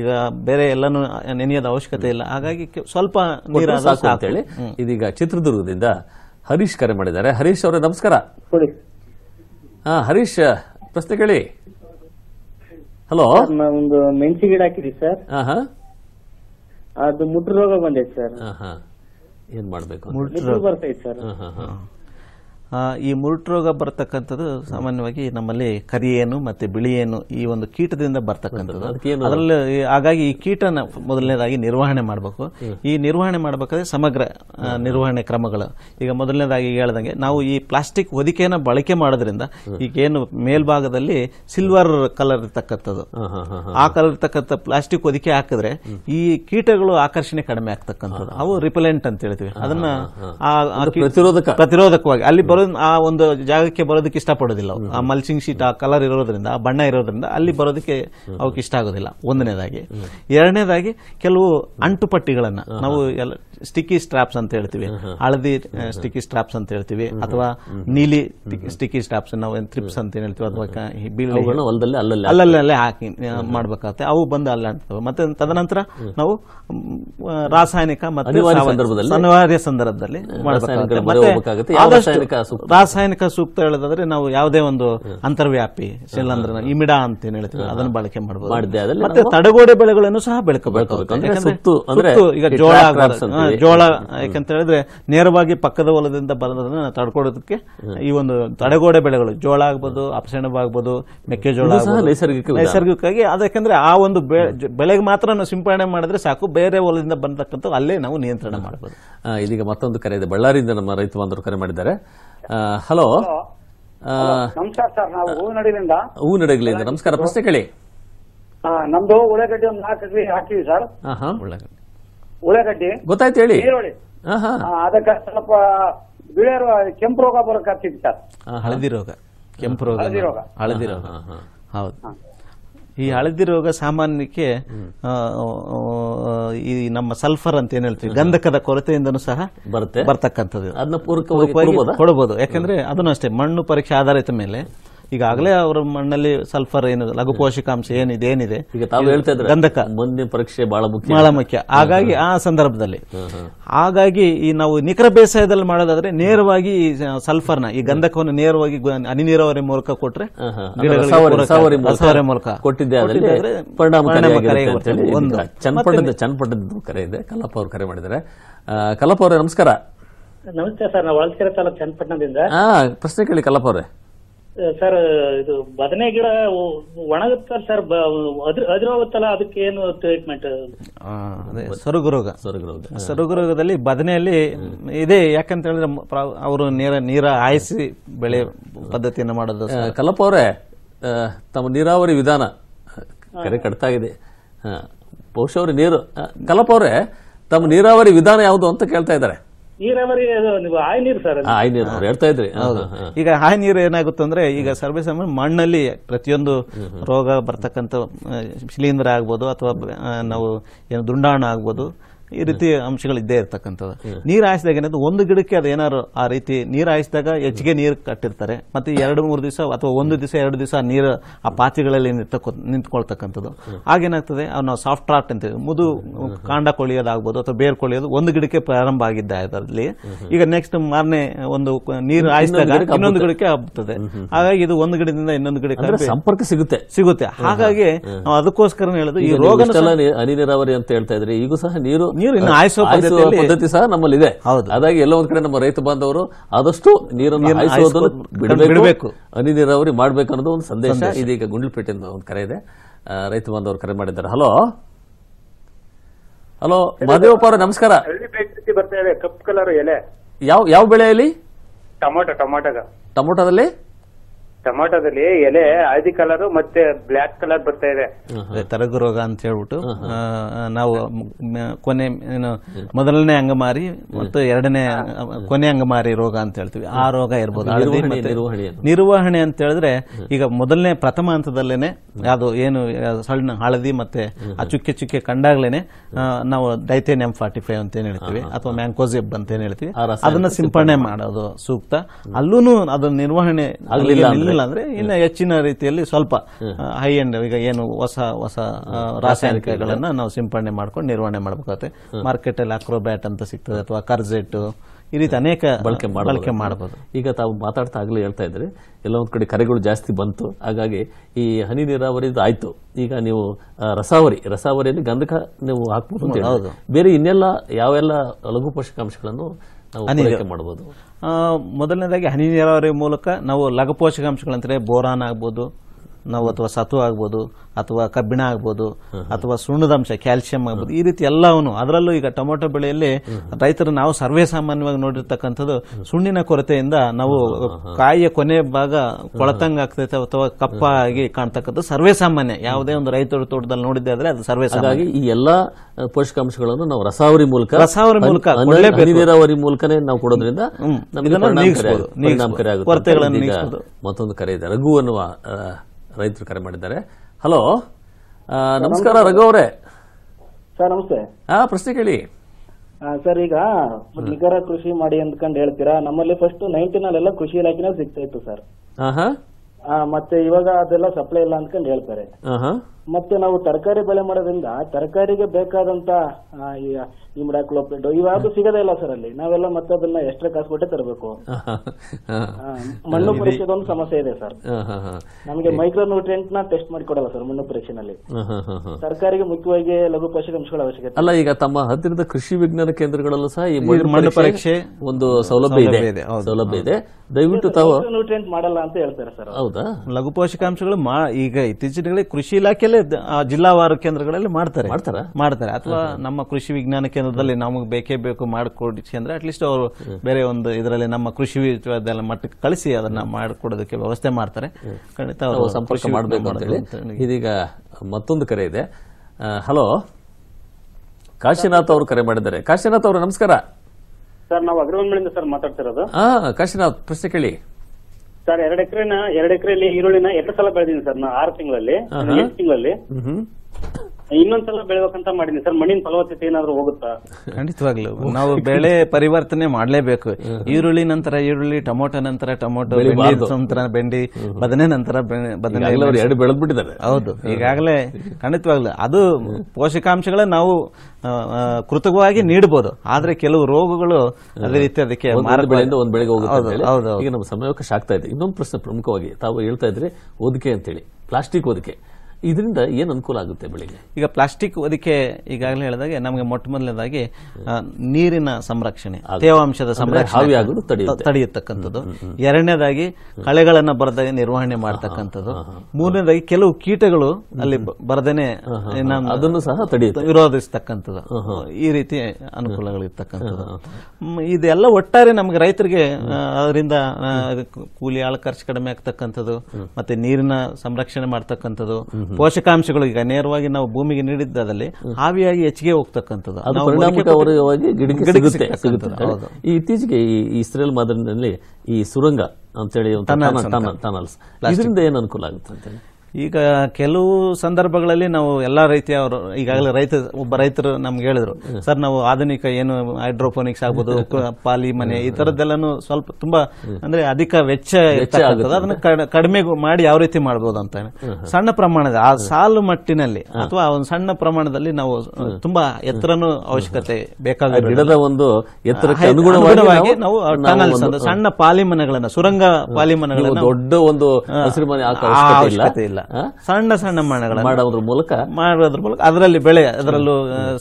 ಈಗ ಬೇರೆ ಎಲ್ಲಾನು ನೆನೆಯೋದ ಅವಶ್ಯಕತೆ ಇಲ್ಲ ಹಾಗಾಗಿ ಸ್ವಲ್ಪ ನೀರು ಅಂತ ಹೇಳಿ ಇದೀಗ ಚಿತ್ರದುರ್ಗದಿಂದ ಹರೀಶ್ ಕರೆ ಮಾಡಿದ್ದಾರೆ ಹರೀಶ್ ಅವರೇ ನಮಸ್ಕಾರ ಹಾ ಹರೀಶ್ ಪ್ರಶ್ನೆ ಕೇಳಿ ಹಲೋ ಒಂದು ಮೆಣಸಿ ಗಿಡ ಹಾಕಿದ್ವಿ ಸರ್ ಅದು ಮುಟ್ರು ರೋಗ ಬಂದೈತೆ ಸರ್ ಏನ್ ಮಾಡ್ಬೇಕು ಬರ್ತೈತೆ ಸರ್ ಈ ರೋಗ ಬರ್ತಕ್ಕಂಥದ್ದು ಸಾಮಾನ್ಯವಾಗಿ ನಮ್ಮಲ್ಲಿ ಕರಿಯೇನು ಮತ್ತೆ ಬಿಳಿಯೇನು ಈ ಒಂದು ಕೀಟದಿಂದ ಬರ್ತಕ್ಕಂಥದ್ದು ಅದರಲ್ಲಿ ಹಾಗಾಗಿ ಈ ಕೀಟನ ಮೊದಲನೇದಾಗಿ ನಿರ್ವಹಣೆ ಮಾಡಬೇಕು ಈ ನಿರ್ವಹಣೆ ಮಾಡಬೇಕಾದ್ರೆ ಸಮಗ್ರ ನಿರ್ವಹಣೆ ಕ್ರಮಗಳು ಈಗ ಮೊದಲನೇದಾಗಿ ಹೇಳ್ದಂಗೆ ನಾವು ಈ ಪ್ಲಾಸ್ಟಿಕ್ ಹೊದಿಕೆಯನ್ನು ಬಳಕೆ ಮಾಡೋದ್ರಿಂದ ಈಗೇನು ಮೇಲ್ಭಾಗದಲ್ಲಿ ಸಿಲ್ವರ್ ಕಲರ್ ಇರ್ತಕ್ಕಂಥದ್ದು ಆ ಕಲರ್ ಇರ್ತಕ್ಕಂಥ ಪ್ಲಾಸ್ಟಿಕ್ ಹೊದಿಕೆ ಹಾಕಿದ್ರೆ ಈ ಕೀಟಗಳು ಆಕರ್ಷಣೆ ಕಡಿಮೆ ಆಗ್ತಕ್ಕಂಥದ್ದು ಅವು ರಿಪೆಲೆಂಟ್ ಅಂತ ಹೇಳ್ತೀವಿ ಅದನ್ನ ಪ್ರತಿರೋಧಕವಾಗಿ ಅಲ್ಲಿ ಬರೋ ಆ ಒಂದು ಜಾಗಕ್ಕೆ ಬರೋದಕ್ಕೆ ಇಷ್ಟಪಡೋದಿಲ್ಲ ಆ ಮಲ್ಚಿಂಗ್ ಶೀಟ್ ಆ ಕಲರ್ ಇರೋದ್ರಿಂದ ಆ ಬಣ್ಣ ಇರೋದ್ರಿಂದ ಅಲ್ಲಿ ಬರೋದಕ್ಕೆ ಅವಕ್ಕೆ ಇಷ್ಟ ಆಗೋದಿಲ್ಲ ಒಂದನೇದಾಗಿ ಎರಡನೇದಾಗಿ ಕೆಲವು ಪಟ್ಟಿಗಳನ್ನ ನಾವು ಎಲ್ಲ ಸ್ಟಿಕ್ಕಿ ಸ್ಟ್ರಾಪ್ಸ್ ಅಂತ ಹೇಳ್ತೀವಿ ಹಳದಿ ಸ್ಟಿಕ್ಕಿ ಸ್ಟ್ರಾಪ್ಸ್ ಅಂತ ಹೇಳ್ತೀವಿ ಅಥವಾ ನೀಲಿ ಸ್ಟಿಕ್ಕಿ ಸ್ಟ್ರಾಪ್ಸ್ ನಾವು ಥ್ರಿಪ್ಸ್ ಅಂತ ಹೇಳ್ತೀವಿ ಅಥವಾ ಅಲ್ಲಲ್ಲೇ ಹಾಕಿ ಮಾಡ್ಬೇಕಾಗುತ್ತೆ ಅವು ಬಂದು ಅಲ್ಲಿ ಅಂಟ್ತವೆ ಮತ್ತೆ ತದನಂತರ ನಾವು ರಾಸಾಯನಿಕ ಮತ್ತೆ ಅನಿವಾರ್ಯ ಸಂದರ್ಭದಲ್ಲಿ ಮಾಡಬೇಕಾಗುತ್ತೆ ಸೂಕ್ತ ರಾಸಾಯನಿಕ ಸೂಕ್ತ ಹೇಳೋದಾದ್ರೆ ನಾವು ಯಾವುದೇ ಒಂದು ಅಂತರ್ವ್ಯಾಪಿ ಅಂದ್ರೆ ಇಮಿಡ ಅಂತ ಏನ್ ಹೇಳ್ತೀವಿ ಅದನ್ನು ಬಳಕೆ ಮಾಡಬಹುದು ಮತ್ತೆ ತಡಗೋಡೆ ಬೆಳೆಗಳನ್ನು ಸಹ ಬೆಳಕಬೇಕು ಈಗ ಜೋಳ ಜೋಳ ಯಾಕಂತ ಹೇಳಿದ್ರೆ ನೇರವಾಗಿ ಪಕ್ಕದ ಹೊಲದಿಂದ ಬಂದದನ್ನ ತಡ್ಕೊಡೋದಕ್ಕೆ ಈ ಒಂದು ತಡಗೋಡೆ ಬೆಳೆಗಳು ಜೋಳ ಆಗ್ಬೋದು ಅಪಸೆಣಬ ಆಗ್ಬೋದು ಮೆಕ್ಕೆಜೋಳ ನೈಸರ್ಗಿಕ ನೈಸರ್ಗಿಕವಾಗಿ ಅದಕ್ಕೆಂದ್ರೆ ಆ ಒಂದು ಬೆಳೆಗೆ ಮಾತ್ರ ನಾವು ಸಿಂಪಡಣೆ ಮಾಡಿದ್ರೆ ಸಾಕು ಬೇರೆ ಹೊಲದಿಂದ ಬಂದಕ್ಕಂಥ ಅಲ್ಲೇ ನಾವು ನಿಯಂತ್ರಣ ಮಾಡಬಹುದು ಇದೀಗ ಮತ್ತೊಂದು ಕರೆ ಇದೆ ಬಳ್ಳಾರಿಯಿಂದ ನಮ್ಮ ರೈತ ಬಾಂಧವರು ಕರೆ ಮಾಡಿದ್ದಾರೆ ಹಲೋ ನಮಸ್ಕಾರ ಸರ್ ನಾವು ಹೂವಿನಡಿಲಿಂದ ಹೂವಿನಡಗಲಿಂದ ನಮಸ್ಕಾರ ಪ್ರಶ್ನೆ ಕೇಳಿ ನಮ್ದು ಉಳ್ಳಾಗಡ್ಡಿ ಒಂದು ನಾಲ್ಕು ಎಕರೆ ಹಾಕ್ತೀವಿ ಸರ್ ಉಳ್ಳಾಗಡ್ಡಿ ಉಳ್ಳಾಗಡ್ಡಿ ಗೊತ್ತಾಯ್ತು ಹೇಳಿ ಅದಕ್ಕೆ ಸ್ವಲ್ಪ ಬಿಳೆ ಕೆಂಪು ರೋಗ ಬರಕ್ಕೆ ಹಾಕ್ತೀವಿ ಸರ್ ಹಳದಿ ರೋಗ ಕೆಂಪು ರೋಗ ಹಳದಿ ರೋಗ ಹಳದಿ ರೋಗ ಹೌದು ಈ ಹಳದಿ ರೋಗ ಸಾಮಾನ್ಯಕ್ಕೆ ಈ ನಮ್ಮ ಸಲ್ಫರ್ ಅಂತ ಏನ್ ಹೇಳ್ತೀವಿ ಗಂಧಕದ ಕೊರತೆಯಿಂದನೂ ಸಹ ಬರುತ್ತೆ ಬರ್ತಕ್ಕಂಥದ್ದು ಅದನ್ನ ಪೂರಕವಾಗಿ ಕೊಡಬಹುದು ಯಾಕಂದ್ರೆ ಅದನ್ನು ಅಷ್ಟೇ ಮಣ್ಣು ಪರೀಕ್ಷೆ ಆಧಾರಿತ ಮೇಲೆ ಈಗಾಗಲೇ ಅವರ ಮಣ್ಣಲ್ಲಿ ಸಲ್ಫರ್ ಏನಿದೆ ಲಘು ಪೋಷಕಾಂಶ ಏನಿದೆ ಏನಿದೆ ಈಗ ತಾವು ಗಂಧಕ ಮುಂದಿನ ಪರೀಕ್ಷೆ ಬಹಳ ಮುಖ್ಯ ಬಹಳ ಮುಖ್ಯ ಹಾಗಾಗಿ ಆ ಸಂದರ್ಭದಲ್ಲಿ ಹಾಗಾಗಿ ಈ ನಾವು ನಿಖರ ಬೇಸಾಯದಲ್ಲಿ ಮಾಡೋದಾದ್ರೆ ನೇರವಾಗಿ ಈ ಸಲ್ಫರ್ನ ಈ ಗಂಧಕವನ್ನು ನೇರವಾಗಿ ಹನಿ ನೀರಾವರಿ ಮೂಲಕ ಕೊಟ್ರೆ ಮೂಲಕ ಕೊಟ್ಟಿದ್ದೆ ಒಂದು ಚನ್ನಪಟ್ಟದ ಕರೆ ಇದೆ ಕಲ್ಲಪ್ಪ ಅವರು ಕರೆ ಮಾಡಿದ್ದಾರೆ ಕಲ್ಲಪ್ಪ ಅವರೇ ನಮಸ್ಕಾರ ನಮಸ್ತೆ ಸರ್ ನಾವು ಚನ್ನಪಟ್ಟಣದಿಂದ ಪ್ರಶ್ನೆ ಕೇಳಿ ಕಲ್ಲಪ್ಪ ಅವರೇ ಸರ್ ಇದು ಬದನೆ ಗಿಡ ಒಣಗುತ್ತಾರೆ ಸರ್ ಅದಿರೋಗುತ್ತಲ್ಲ ಅದಕ್ಕೆ ಏನು ಟ್ರೀಟ್ಮೆಂಟ್ ಸರುಗು ರೋಗ ಸರುಗು ರೋಗದಲ್ಲಿ ಬದನೆಯಲ್ಲಿ ಇದೆ ಯಾಕಂತ ಹೇಳಿದ್ರೆ ಅವರು ನೀರ ನೀರ ಆಯಿಸಿ ಬೆಳೆ ಪದ್ಧತಿಯನ್ನು ಮಾಡೋದು ಕಲಪ ಅವರೇ ತಮ್ಮ ನೀರಾವರಿ ವಿಧಾನ ಕರೆ ಕಟ್ತಾ ಇದೆ ಬಹುಶಃ ಅವ್ರ ನೀರು ಕಲಪ ಅವರೇ ತಮ್ಮ ನೀರಾವರಿ ವಿಧಾನ ಯಾವುದು ಅಂತ ಕೇಳ್ತಾ ಇದ್ದಾರೆ ನೀರು ಇದ್ರಿ ಹೌದು ಈಗ ಆಯ್ ನೀರು ಏನಾಗುತ್ತಂದ್ರೆ ಈಗ ಸರ್ವೆ ಮಣ್ಣಲ್ಲಿ ಪ್ರತಿಯೊಂದು ರೋಗ ಬರ್ತಕ್ಕಂಥ ಶಿಲೀಂಧ್ರ ಆಗ್ಬೋದು ಅಥವಾ ನಾವು ಏನು ದುಂಡಾಣ ಆಗ್ಬೋದು ಈ ರೀತಿ ಅಂಶಗಳು ಇದ್ದೇ ಇರ್ತಕ್ಕಂಥದ್ದು ನೀರು ಹಾಯಿಸಿದಾಗ ಏನಂದ್ರೆ ಒಂದು ಗಿಡಕ್ಕೆ ಅದು ಏನಾದ್ರು ಆ ರೀತಿ ನೀರು ಹಾಯಿಸಿದಾಗ ಹೆಚ್ಚಿಗೆ ನೀರು ಕಟ್ಟಿರ್ತಾರೆ ಮತ್ತೆ ಎರಡು ಮೂರು ದಿವಸ ಅಥವಾ ಒಂದು ದಿವಸ ಎರಡು ದಿವಸ ನೀರು ಆ ಪಾತ್ರೆಗಳಲ್ಲಿ ನಿಂತ್ಕೊಳ್ತಕ್ಕಂಥದ್ದು ಆಗೇನಾಗ್ತದೆ ಅವನ ಸಾಫ್ಟ್ ರಾಟ್ ಅಂತ ಮುದು ಕಾಂಡ ಕೊಳಿಯೋದಾಗ್ಬೋದು ಅಥವಾ ಬೇರ್ ಕೊಳಿಯೋದು ಒಂದು ಗಿಡಕ್ಕೆ ಪ್ರಾರಂಭ ಆಗಿದ್ದ ಅದರಲ್ಲಿ ಈಗ ನೆಕ್ಸ್ಟ್ ಮಾರನೇ ಒಂದು ನೀರು ಹಾಯಿಸಿದಾಗ ಇನ್ನೊಂದು ಗಿಡಕ್ಕೆ ಆಗ್ತದೆ ಹಾಗಾಗಿ ಇದು ಒಂದು ಗಿಡದಿಂದ ಇನ್ನೊಂದು ಗಿಡಕ್ಕೆ ಸಂಪರ್ಕ ಸಿಗುತ್ತೆ ಸಿಗುತ್ತೆ ಹಾಗಾಗಿ ಅದಕ್ಕೋಸ್ಕರ ಹೇಳುದು ಈ ರೋಗ ಹನಿ ನೀರಾವರಿ ಅಂತ ಹೇಳ್ತಾ ಇದ್ರೆ ಈಗ ಸಹ ನೀರು ನೀರು ಇನ್ನು ಪದ್ಧತಿ ಸಹ ನಮ್ಮಲ್ಲಿ ಇದೆ ಹಾಗಾಗಿ ಎಲ್ಲ ಒಂದ್ ಕಡೆ ನಮ್ಮ ರೈತ ಬಾಂಧವರು ಆದಷ್ಟು ನೀರನ್ನು ಬಿಡಬೇಕು ಹನಿ ನೀರಾವರಿ ಅನ್ನೋದು ಒಂದು ಸಂದೇಶ ಇದೀಗ ಗುಂಡ್ಲಪೇಟೆಯಿಂದ ಒಂದು ಕರೆ ಇದೆ ರೈತ ಬಾಂಧವರು ಕರೆ ಮಾಡಿದ್ದಾರೆ ಹಲೋ ಹಲೋ ಮಹದೇವಪ್ಪ ಅವರ ನಮಸ್ಕಾರ ಬರ್ತಾ ಇದೆ ಕಪ್ ಕಲರ್ ಎಲೆ ಯಾವ ಯಾವ ಬೆಳೆಯಲ್ಲಿ ಟೊಮೊಟೊ ಟೊಮೊಟೊ ಟೊಮೊಟೊದಲ್ಲಿ ಟೊಮಾಟೋದಲ್ಲಿ ಎಲೆ ಹಳದಿ ಕಲರ್ ಮತ್ತೆ ಬ್ಲಾಕ್ ಕಲರ್ ಬರ್ತಾ ಇದೆ ತರಗು ರೋಗ ಅಂತ ಹೇಳ್ಬಿಟ್ಟು ನಾವು ಕೊನೆ ಏನು ಮೊದಲನೇ ಅಂಗಮಾರಿ ಮತ್ತು ಎರಡನೇ ಕೊನೆ ಅಂಗಮಾರಿ ರೋಗ ಅಂತ ಹೇಳ್ತೀವಿ ಆ ರೋಗ ಇರ್ಬೋದು ನಿರ್ವಹಣೆ ಅಂತ ಹೇಳಿದ್ರೆ ಈಗ ಮೊದಲನೇ ಪ್ರಥಮ ಹಂತದಲ್ಲೇನೆ ಅದು ಏನು ಸಣ್ಣ ಹಳದಿ ಮತ್ತೆ ಆ ಚುಕ್ಕೆ ಚುಕ್ಕೆ ಕಂಡಾಗ್ಲೇನೆ ನಾವು ಡೈಥೇನಿಯಂ ಫಾರ್ಟಿ ಫೈವ್ ಅಂತ ಏನ್ ಹೇಳ್ತೀವಿ ಅಥವಾ ಮ್ಯಾಂಕೋಸಿಬ್ ಅಂತ ಏನ್ ಹೇಳ್ತೀವಿ ಅದನ್ನ ಸಿಂಪಡಣೆ ಮಾಡೋದು ಸೂಕ್ತ ಅಲ್ಲೂ ಅದನ್ನ ನಿರ್ವಹಣೆ ಇಲ್ಲ ಅಂದ್ರೆ ಇನ್ನು ಹೆಚ್ಚಿನ ರೀತಿಯಲ್ಲಿ ಸ್ವಲ್ಪ ಹೈ ಎಂಡ್ ಈಗ ಏನು ಹೊಸ ಹೊಸ ರಾಸಾಯನಿಕಗಳನ್ನ ನಾವು ಸಿಂಪಡಣೆ ಮಾಡ್ಕೊಂಡು ನಿರ್ವಹಣೆ ಮಾಡಬೇಕಾಗುತ್ತೆ ಮಾರ್ಕೆಟ್ ಅಲ್ಲಿ ಅಕ್ರೋಬ್ಯಾಟ್ ಅಂತ ಸಿಗ್ತದೆ ಅಥವಾ ಕರ್ಜೆಟ್ ಈ ರೀತಿ ಅನೇಕ ಬಳಕೆ ಬಳಕೆ ಮಾಡಬಹುದು ಈಗ ತಾವು ಮಾತಾಡ್ತಾ ಆಗ್ಲೇ ಹೇಳ್ತಾ ಇದ್ರೆ ಒಂದ್ ಕಡೆ ಕರೆಗಳು ಜಾಸ್ತಿ ಬಂತು ಹಾಗಾಗಿ ಈ ಹನಿ ನೀರಾವರಿ ಆಯ್ತು ಈಗ ನೀವು ರಸಾವರಿ ರಸಾವರಿಯಲ್ಲಿ ಗಂಧಕ ನೀವು ಹಾಕ್ಬೋದು ಬೇರೆ ಇನ್ನೆಲ್ಲ ಯಾವೆಲ್ಲ ಲಘು ಪೋಷಕಾಂಶಗಳನ್ನು ಮಾಡಬಹುದು ಮೊದಲನೇದಾಗಿ ಹನಿ ನೀರಾವರಿ ಮೂಲಕ ನಾವು ಲಘು ಪೋಷಕಾಂಶಗಳಂತಾರೆ ಬೋರಾನ್ ಆಗ್ಬೋದು ನಾವು ಅಥವಾ ಸತ್ವ ಆಗ್ಬೋದು ಅಥವಾ ಕಬ್ಬಿಣ ಆಗ್ಬೋದು ಅಥವಾ ಸುಣ್ಣದಂಶ ಕ್ಯಾಲ್ಸಿಯಂ ಆಗ್ಬೋದು ಈ ರೀತಿ ಎಲ್ಲವನ್ನು ಅದರಲ್ಲೂ ಈಗ ಟೊಮೊಟೊ ಬೆಳೆಯಲ್ಲಿ ರೈತರು ನಾವು ಸರ್ವೇ ಸಾಮಾನ್ಯವಾಗಿ ನೋಡಿರ್ತಕ್ಕಂಥದ್ದು ಸುಣ್ಣಿನ ಕೊರತೆಯಿಂದ ನಾವು ಕಾಯಿಯ ಕೊನೆ ಭಾಗ ಕೊಳತಂಗ ಆಗ್ತೈತೆ ಅಥವಾ ಕಪ್ಪಾಗಿ ಕಾಣ್ತಕ್ಕಂಥ ಸರ್ವೇ ಸಾಮಾನ್ಯ ಯಾವುದೇ ಒಂದು ರೈತರ ತೋಟದಲ್ಲಿ ನೋಡಿದ್ದೆ ಆದ್ರೆ ಅದು ಸರ್ವೇ ಸಾಮಾನ್ಯ ಈ ಎಲ್ಲಾ ಪೋಷಕಾಂಶಗಳನ್ನು ನಾವು ರಸಾವರಿ ಮೂಲಕ ರಸಾವರಿ ಮೂಲಕ ನೀರಾವರಿ ಮೂಲಕನೇ ನಾವು ಕೊಡೋದ್ರಿಂದ ಕೊರತೆಗಳನ್ನು ಮತ್ತೊಂದು ಕರೆ ಇದೆ ರಘು ಅನ್ನುವ ರೈತರು ಕರೆ ಮಾಡಿದ್ದಾರೆ ಹಲೋ ನಮಸ್ಕಾರ ರಘು ಅವರೇ ಸರ್ ನಮಸ್ತೆ ಹಾ ಪ್ರಶ್ನೆ ಕೇಳಿ ಸರ್ ಈಗ ನಿಗರ ಕೃಷಿ ಮಾಡಿ ಅಂದ್ಕೊಂಡು ಹೇಳ್ತೀರಾ ನಮ್ಮಲ್ಲಿ ಫಸ್ಟ್ ನೈನ್ಟಿನಲ್ಲೆಲ್ಲ ಕೃಷಿ ಇಲಾಖೆನ ಸಿಗ್ತಾ ಇತ್ತು ಸರ್ ಮತ್ತೆ ಇವಾಗ ಅದೆಲ್ಲ ಸಪ್ಲೈ ಇಲ್ಲ ಅಂದ್ಕೊಂಡು ಹೇಳ್ತಾರೆ ಮತ್ತೆ ನಾವು ತರಕಾರಿ ಬೆಳೆ ಮಾಡೋದ್ರಿಂದ ತರಕಾರಿಗೆ ಬೇಕಾದಂತ ಈ ಇವಾಗ ಸಿಗದೇ ಇಲ್ಲ ಸರ್ ಅಲ್ಲಿ ನಾವೆಲ್ಲ ಮತ್ತೆ ಅದನ್ನ ಎಕ್ಸ್ಟ್ರಾ ಕಾಸು ಕೊಟ್ಟೆ ತರಬೇಕು ಮಣ್ಣು ಪರೀಕ್ಷೆ ಒಂದು ಸಮಸ್ಯೆ ಇದೆ ಸರ್ ನಮಗೆ ಮೈಕ್ರೋ ನ್ಯೂಟ್ರಿಯೆಂಟ್ ನ ಟೆಸ್ಟ್ ಮಾಡಿಕೊಡಲ್ಲ ಸರ್ ಮಣ್ಣು ಪರೀಕ್ಷೆನಲ್ಲಿ ತರಕಾರಿಗೆ ಮುಖ್ಯವಾಗಿ ಲಘು ಪೋಷಕಾಂಶಗಳ ಅವಶ್ಯಕತೆ ಅಲ್ಲ ಈಗ ತಮ್ಮ ಹತ್ತಿರದ ಕೃಷಿ ವಿಜ್ಞಾನ ಕೇಂದ್ರಗಳಲ್ಲೂ ಸಹ ಈ ಮಣ್ಣು ಪರೀಕ್ಷೆ ಒಂದು ಸೌಲಭ್ಯ ಇದೆ ಸೌಲಭ್ಯ ಇದೆ ದಯವಿಟ್ಟು ತಾವು ನ್ಯೂಟ್ರಿಯೆಂಟ್ ಮಾಡಲ್ಲ ಅಂತ ಹೇಳ್ತಾರೆ ಸರ್ ಹೌದಾ ಲಘು ಪೋಷಕಾಂಶಗಳು ಈಗ ಇತ್ತೀಚಿನ ಕೃಷಿ ಇಲಾಖೆ ಕೇಂದ್ರಗಳಲ್ಲಿ ಜಿಲ್ಲಾವಾರು ಕೇಂದ್ರಗಳಲ್ಲಿ ಮಾಡ್ತಾರೆ ಮಾಡ್ತಾರೆ ಮಾಡ್ತಾರೆ ಅಥವಾ ನಮ್ಮ ಕೃಷಿ ವಿಜ್ಞಾನ ಕೇಂದ್ರದಲ್ಲಿ ನಮಗೆ ಬೇಕೇ ಬೇಕು ಮಾಡಿಕೊಡಿಸಿ ಅಂದ್ರೆ ಅಟ್ಲೀಸ್ಟ್ ಅವರು ಬೇರೆ ಒಂದು ಇದರಲ್ಲಿ ನಮ್ಮ ಕೃಷಿ ಮಟ್ಟಕ್ಕೆ ಕಳಿಸಿ ಅದನ್ನ ಮಾಡಿಕೊಡೋದಕ್ಕೆ ವ್ಯವಸ್ಥೆ ಮಾಡ್ತಾರೆ ಖಂಡಿತ ಸಂಪರ್ಕ ಮಾಡಬೇಕು ಇದೀಗ ಮತ್ತೊಂದು ಕರೆ ಇದೆ ಹಲೋ ಕಾಶಿನಾಥ್ ಅವರು ಕರೆ ಮಾಡಿದ್ದಾರೆ ಕಾಶಿನಾಥ್ ಅವರು ನಮಸ್ಕಾರ ಸರ್ ನಾವು ಅಗ್ರವಾಲ್ ಸರ್ ಮಾತಾಡ್ತಿರೋದು ಕಾಶಿನಾಥ್ ಪ್ರಶ್ನೆ ಕೇಳಿ ಸರ್ ಎರಡು ಎಕರೆನ ಎರಡು ಎಕರೆಯಲ್ಲಿ ಈರುಳ್ಳಿನ ಎರಡು ಸಲ ಬೆಳೆದಿನಿ ಸರ್ ನಾ ಆರು ತಿಂಗಳಲ್ಲಿ ತಿಂಗಳಲ್ಲಿ ಇನ್ನೊಂದ್ಸಲ ಬೆಳಬೇಕಂತ ಮಾಡಿನಿ ಸರ್ ಮಣ್ಣಿನ ಫಲವತ್ತತೆ ಏನಾದ್ರು ಹೋಗುತ್ತಾ ಖಂಡಿತವಾಗ್ಲೂ ನಾವು ಬೆಳೆ ಪರಿವರ್ತನೆ ಮಾಡ್ಲೇಬೇಕು ಈರುಳ್ಳಿ ನಂತರ ಈರುಳ್ಳಿ ಟೊಮೊಟೊ ನಂತರ ಟೊಮೊಟೊ ನಂತರ ಬೆಂಡಿ ಬದನೆ ನಂತರ ಬದನೆ ಎರಡು ಬೆಳೆದ್ಬಿಟ್ಟಿದ್ದಾರೆ ಹೌದು ಈಗಾಗಲೇ ಖಂಡಿತವಾಗ್ಲು ಅದು ಪೋಷಕಾಂಶಗಳ ನಾವು ಕೃತಕವಾಗಿ ನೀಡಬಹುದು ಆದ್ರೆ ಕೆಲವು ರೋಗಗಳು ಅದೇ ರೀತಿ ಅದಕ್ಕೆ ಒಂದ್ ಬೆಳೆಗೆ ಹೋಗುತ್ತೆ ಈಗ ನಮ್ಮ ಆಗ್ತಾ ಇದೆ ಇನ್ನೊಂದು ಪ್ರಶ್ನೆ ಪ್ರಮುಖವಾಗಿ ತಾವು ಹೇಳ್ತಾ ಇದ್ರೆ ಓದಿಕೆ ಅಂತೇಳಿ ಪ್ಲಾಸ್ಟಿಕ್ ಓದಿಕೆ ಇದರಿಂದ ಏನು ಅನುಕೂಲ ಆಗುತ್ತೆ ಬೆಳಿಗ್ಗೆ ಈಗ ಪ್ಲಾಸ್ಟಿಕ್ ಅದಕ್ಕೆ ಈಗಾಗಲೇ ಹೇಳಿದಾಗೆ ನಮಗೆ ಮೊಟ್ಟ ಮೊದಲನೇದಾಗಿ ನೀರಿನ ಸಂರಕ್ಷಣೆ ತೇವಾಂಶದ ಸಂರಕ್ಷಣೆ ತಡೆಯತಕ್ಕಂಥದ್ದು ಎರಡನೇದಾಗಿ ಕಳೆಗಳನ್ನ ಬರದಾಗ ನಿರ್ವಹಣೆ ಮಾಡ್ತಕ್ಕಂಥದ್ದು ಮೂರನೇದಾಗಿ ಕೆಲವು ಕೀಟಗಳು ಅಲ್ಲಿ ಬರದೇನೆ ಅದನ್ನು ಸಹ ತಡೆಯ ವಿರೋಧಿಸ್ತಕ್ಕಂಥದ್ದು ಈ ರೀತಿ ಅನುಕೂಲಗಳಿರ್ತಕ್ಕಂಥದ್ದು ಇದೆಲ್ಲ ಒಟ್ಟಾರೆ ನಮ್ಗೆ ರೈತರಿಗೆ ಅದರಿಂದ ಕೂಲಿ ಆಳ ಖರ್ಚು ಕಡಿಮೆ ಆಗ್ತಕ್ಕಂಥದ್ದು ಮತ್ತೆ ನೀರಿನ ಸಂರಕ್ಷಣೆ ಮಾಡ್ತಕ್ಕಂಥದ್ದು ಪೋಷಕಾಂಶಗಳು ಈಗ ನೇರವಾಗಿ ನಾವು ಭೂಮಿಗೆ ನೀಡಿದ್ದಲ್ಲಿ ಆವಿಯಾಗಿ ಹೆಚ್ಚಿಗೆ ಹೋಗ್ತಕ್ಕಂಥದ್ದು ಸಿಗುತ್ತೆ ಈ ಇತ್ತೀಚೆಗೆ ಈ ಇಸ್ರೇಲ್ ಮಾದರಿನಲ್ಲಿ ಈ ಸುರಂಗ ಅಂತೇಳಿ ಟನಲ್ಸ್ ಇದರಿಂದ ಏನು ಅನುಕೂಲ ಆಗುತ್ತೆ ಅಂತೇಳಿ ಈಗ ಕೆಲವು ಸಂದರ್ಭಗಳಲ್ಲಿ ನಾವು ಎಲ್ಲಾ ರೀತಿಯ ಈಗಾಗಲೇ ರೈತ ಒಬ್ಬ ರೈತರು ನಮ್ಗೆ ಹೇಳಿದ್ರು ಸರ್ ನಾವು ಆಧುನಿಕ ಏನು ಹೈಡ್ರೋಫೋನಿಕ್ಸ್ ಆಗ್ಬೋದು ಪಾಲಿ ಮನೆ ಈ ತರದ್ದೆಲ್ಲಾನು ಸ್ವಲ್ಪ ತುಂಬಾ ಅಂದ್ರೆ ಅಧಿಕ ವೆಚ್ಚ ಅದನ್ನ ಕಡಿಮೆ ಮಾಡಿ ಯಾವ ರೀತಿ ಮಾಡಬಹುದು ಅಂತ ಸಣ್ಣ ಪ್ರಮಾಣದ ಆ ಸಾಲು ಮಟ್ಟಿನಲ್ಲಿ ಅಥವಾ ಒಂದು ಸಣ್ಣ ಪ್ರಮಾಣದಲ್ಲಿ ನಾವು ತುಂಬಾ ಎತ್ತರನು ಅವಶ್ಯಕತೆ ಬೇಕಾಗುತ್ತೆ ಒಂದು ಎತ್ತರಕ್ಕೆ ನಾವು ಸಣ್ಣ ಸಣ್ಣ ಮನೆಗಳನ್ನ ಸುರಂಗ ಮನೆಗಳನ್ನ ದೊಡ್ಡ ಒಂದು ಹಸಿರು ಮನೆ ಅವಶ್ಯಕತೆ ಇಲ್ಲ ಸಣ್ಣ ಸಣ್ಣ ಮಣಗಳ ಮಾಡೋದ್ರ ಮೂಲಕ ಮಾಡೋದ್ರ ಮೂಲಕ ಅದರಲ್ಲಿ ಬೆಳೆ ಅದರಲ್ಲೂ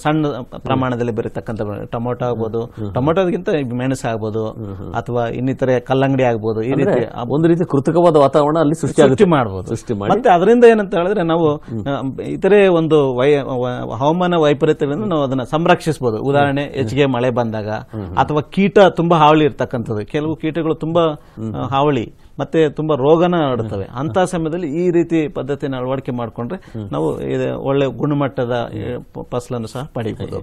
ಸಣ್ಣ ಪ್ರಮಾಣದಲ್ಲಿ ಬೆರೀತಕ್ಕಂತ ಟೊಮೊಟೊ ಆಗ್ಬೋದು ಟೊಮೊಟೊದಕ್ಕಿಂತ ಮೆಣಸು ಆಗ್ಬೋದು ಅಥವಾ ಇನ್ನಿತರೆ ಕಲ್ಲಂಗಡಿ ಆಗ್ಬೋದು ಈ ರೀತಿ ಒಂದು ರೀತಿ ಕೃತಕವಾದ ವಾತಾವರಣ ಅಲ್ಲಿ ಸೃಷ್ಟಿ ಮಾಡಬಹುದು ಸೃಷ್ಟಿ ಮಾಡಿ ಮತ್ತೆ ಅದರಿಂದ ಏನಂತ ಹೇಳಿದ್ರೆ ನಾವು ಇತರೆ ಒಂದು ಹವಾಮಾನ ವೈಪರೀತ್ಯಗಳನ್ನು ನಾವು ಅದನ್ನ ಸಂರಕ್ಷಿಸಬಹುದು ಉದಾಹರಣೆ ಹೆಚ್ಚಿಗೆ ಮಳೆ ಬಂದಾಗ ಅಥವಾ ಕೀಟ ತುಂಬಾ ಹಾವಳಿ ಇರ್ತಕ್ಕಂಥದ್ದು ಕೆಲವು ಕೀಟಗಳು ತುಂಬಾ ಹಾವಳಿ ಮತ್ತೆ ತುಂಬಾ ರೋಗನ ಹರಡ್ತವೆ ಅಂತ ಸಮಯದಲ್ಲಿ ಈ ರೀತಿ ಪದ್ಧತಿಯನ್ನು ಅಳವಡಿಕೆ ಮಾಡಿಕೊಂಡ್ರೆ ನಾವು ಒಳ್ಳೆ ಗುಣಮಟ್ಟದ ಫಸಲನ್ನು ಸಹ ಪಡೆಯಬಹುದು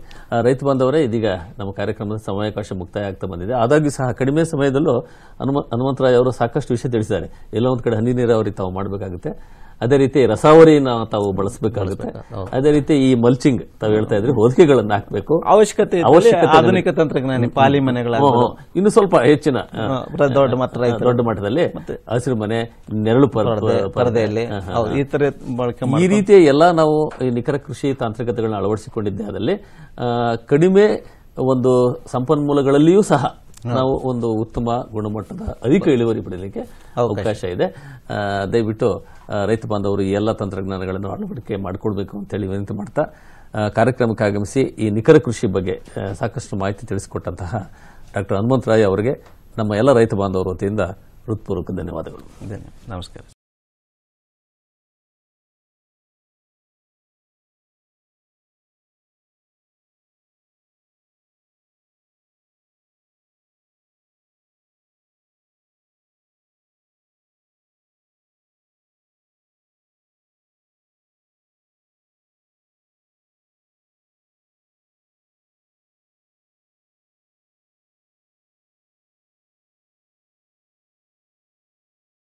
ರೈತ ಬಾಂಧವರೇ ಇದೀಗ ನಮ್ಮ ಕಾರ್ಯಕ್ರಮದ ಸಮಯಾವಕಾಶ ಮುಕ್ತಾಯ ಆಗ್ತಾ ಬಂದಿದೆ ಆದಾಗ್ಯೂ ಸಹ ಕಡಿಮೆ ಸಮಯದಲ್ಲೂ ಹನುಮ ಹನುಮಂತರಾಯ್ ಅವರು ಸಾಕಷ್ಟು ವಿಷಯ ತಿಳಿಸಿದ್ದಾರೆ ಎಲ್ಲ ಒಂದು ಕಡೆ ಹನಿ ನೀರಾವರಿ ತಾವು ಮಾಡಬೇಕಾಗುತ್ತೆ ಅದೇ ರೀತಿ ರಸಾವರಿನ ತಾವು ಬಳಸಬೇಕಾಗುತ್ತೆ ಅದೇ ರೀತಿ ಈ ಮಲ್ಚಿಂಗ್ ತಾವು ಹೇಳ್ತಾ ಇದ್ರೆ ಹೊದಿಕೆಗಳನ್ನ ಹಾಕಬೇಕು ಅವಶ್ಯಕತೆ ಅವಶ್ಯಕತೆ ಆಧುನಿಕ ತಂತ್ರಜ್ಞಾನ ಪಾಲಿ ಮನೆಗಳ ಇನ್ನು ಸ್ವಲ್ಪ ಹೆಚ್ಚಿನ ದೊಡ್ಡ ಮಟ್ಟ ದೊಡ್ಡ ಮಟ್ಟದಲ್ಲಿ ಹಸಿರು ಮನೆ ನೆರಳು ಪರದೆಯಲ್ಲಿ ಈ ತರ ಈ ರೀತಿಯ ಎಲ್ಲಾ ನಾವು ನಿಖರ ಕೃಷಿ ತಾಂತ್ರಿಕತೆಗಳನ್ನ ಅಳವಡಿಸಿಕೊಂಡಿದ್ದೆ ಅದರಲ್ಲಿ ಕಡಿಮೆ ಒಂದು ಸಂಪನ್ಮೂಲಗಳಲ್ಲಿಯೂ ಸಹ ನಾವು ಒಂದು ಉತ್ತಮ ಗುಣಮಟ್ಟದ ಅಧಿಕ ಇಳುವರಿ ಪಡೆಯಲಿಕ್ಕೆ ಅವಕಾಶ ಇದೆ ದಯವಿಟ್ಟು ರೈತ ಬಾಂಧವರು ಈ ಎಲ್ಲ ತಂತ್ರಜ್ಞಾನಗಳನ್ನು ಅಳವಡಿಕೆ ಮಾಡಿಕೊಡ್ಬೇಕು ಅಂತೇಳಿ ವಿನಂತಿ ಮಾಡ್ತಾ ಕಾರ್ಯಕ್ರಮಕ್ಕೆ ಆಗಮಿಸಿ ಈ ನಿಖರ ಕೃಷಿ ಬಗ್ಗೆ ಸಾಕಷ್ಟು ಮಾಹಿತಿ ತಿಳಿಸಿಕೊಟ್ಟಂತಹ ಡಾಕ್ಟರ್ ಹನುಮಂತರಾಯ್ ಅವರಿಗೆ ನಮ್ಮ ಎಲ್ಲ ರೈತ ಬಾಂಧವರ ವತಿಯಿಂದ ಹೃತ್ಪೂರ್ವಕ ಧನ್ಯವಾದಗಳು ನಮಸ್ಕಾರ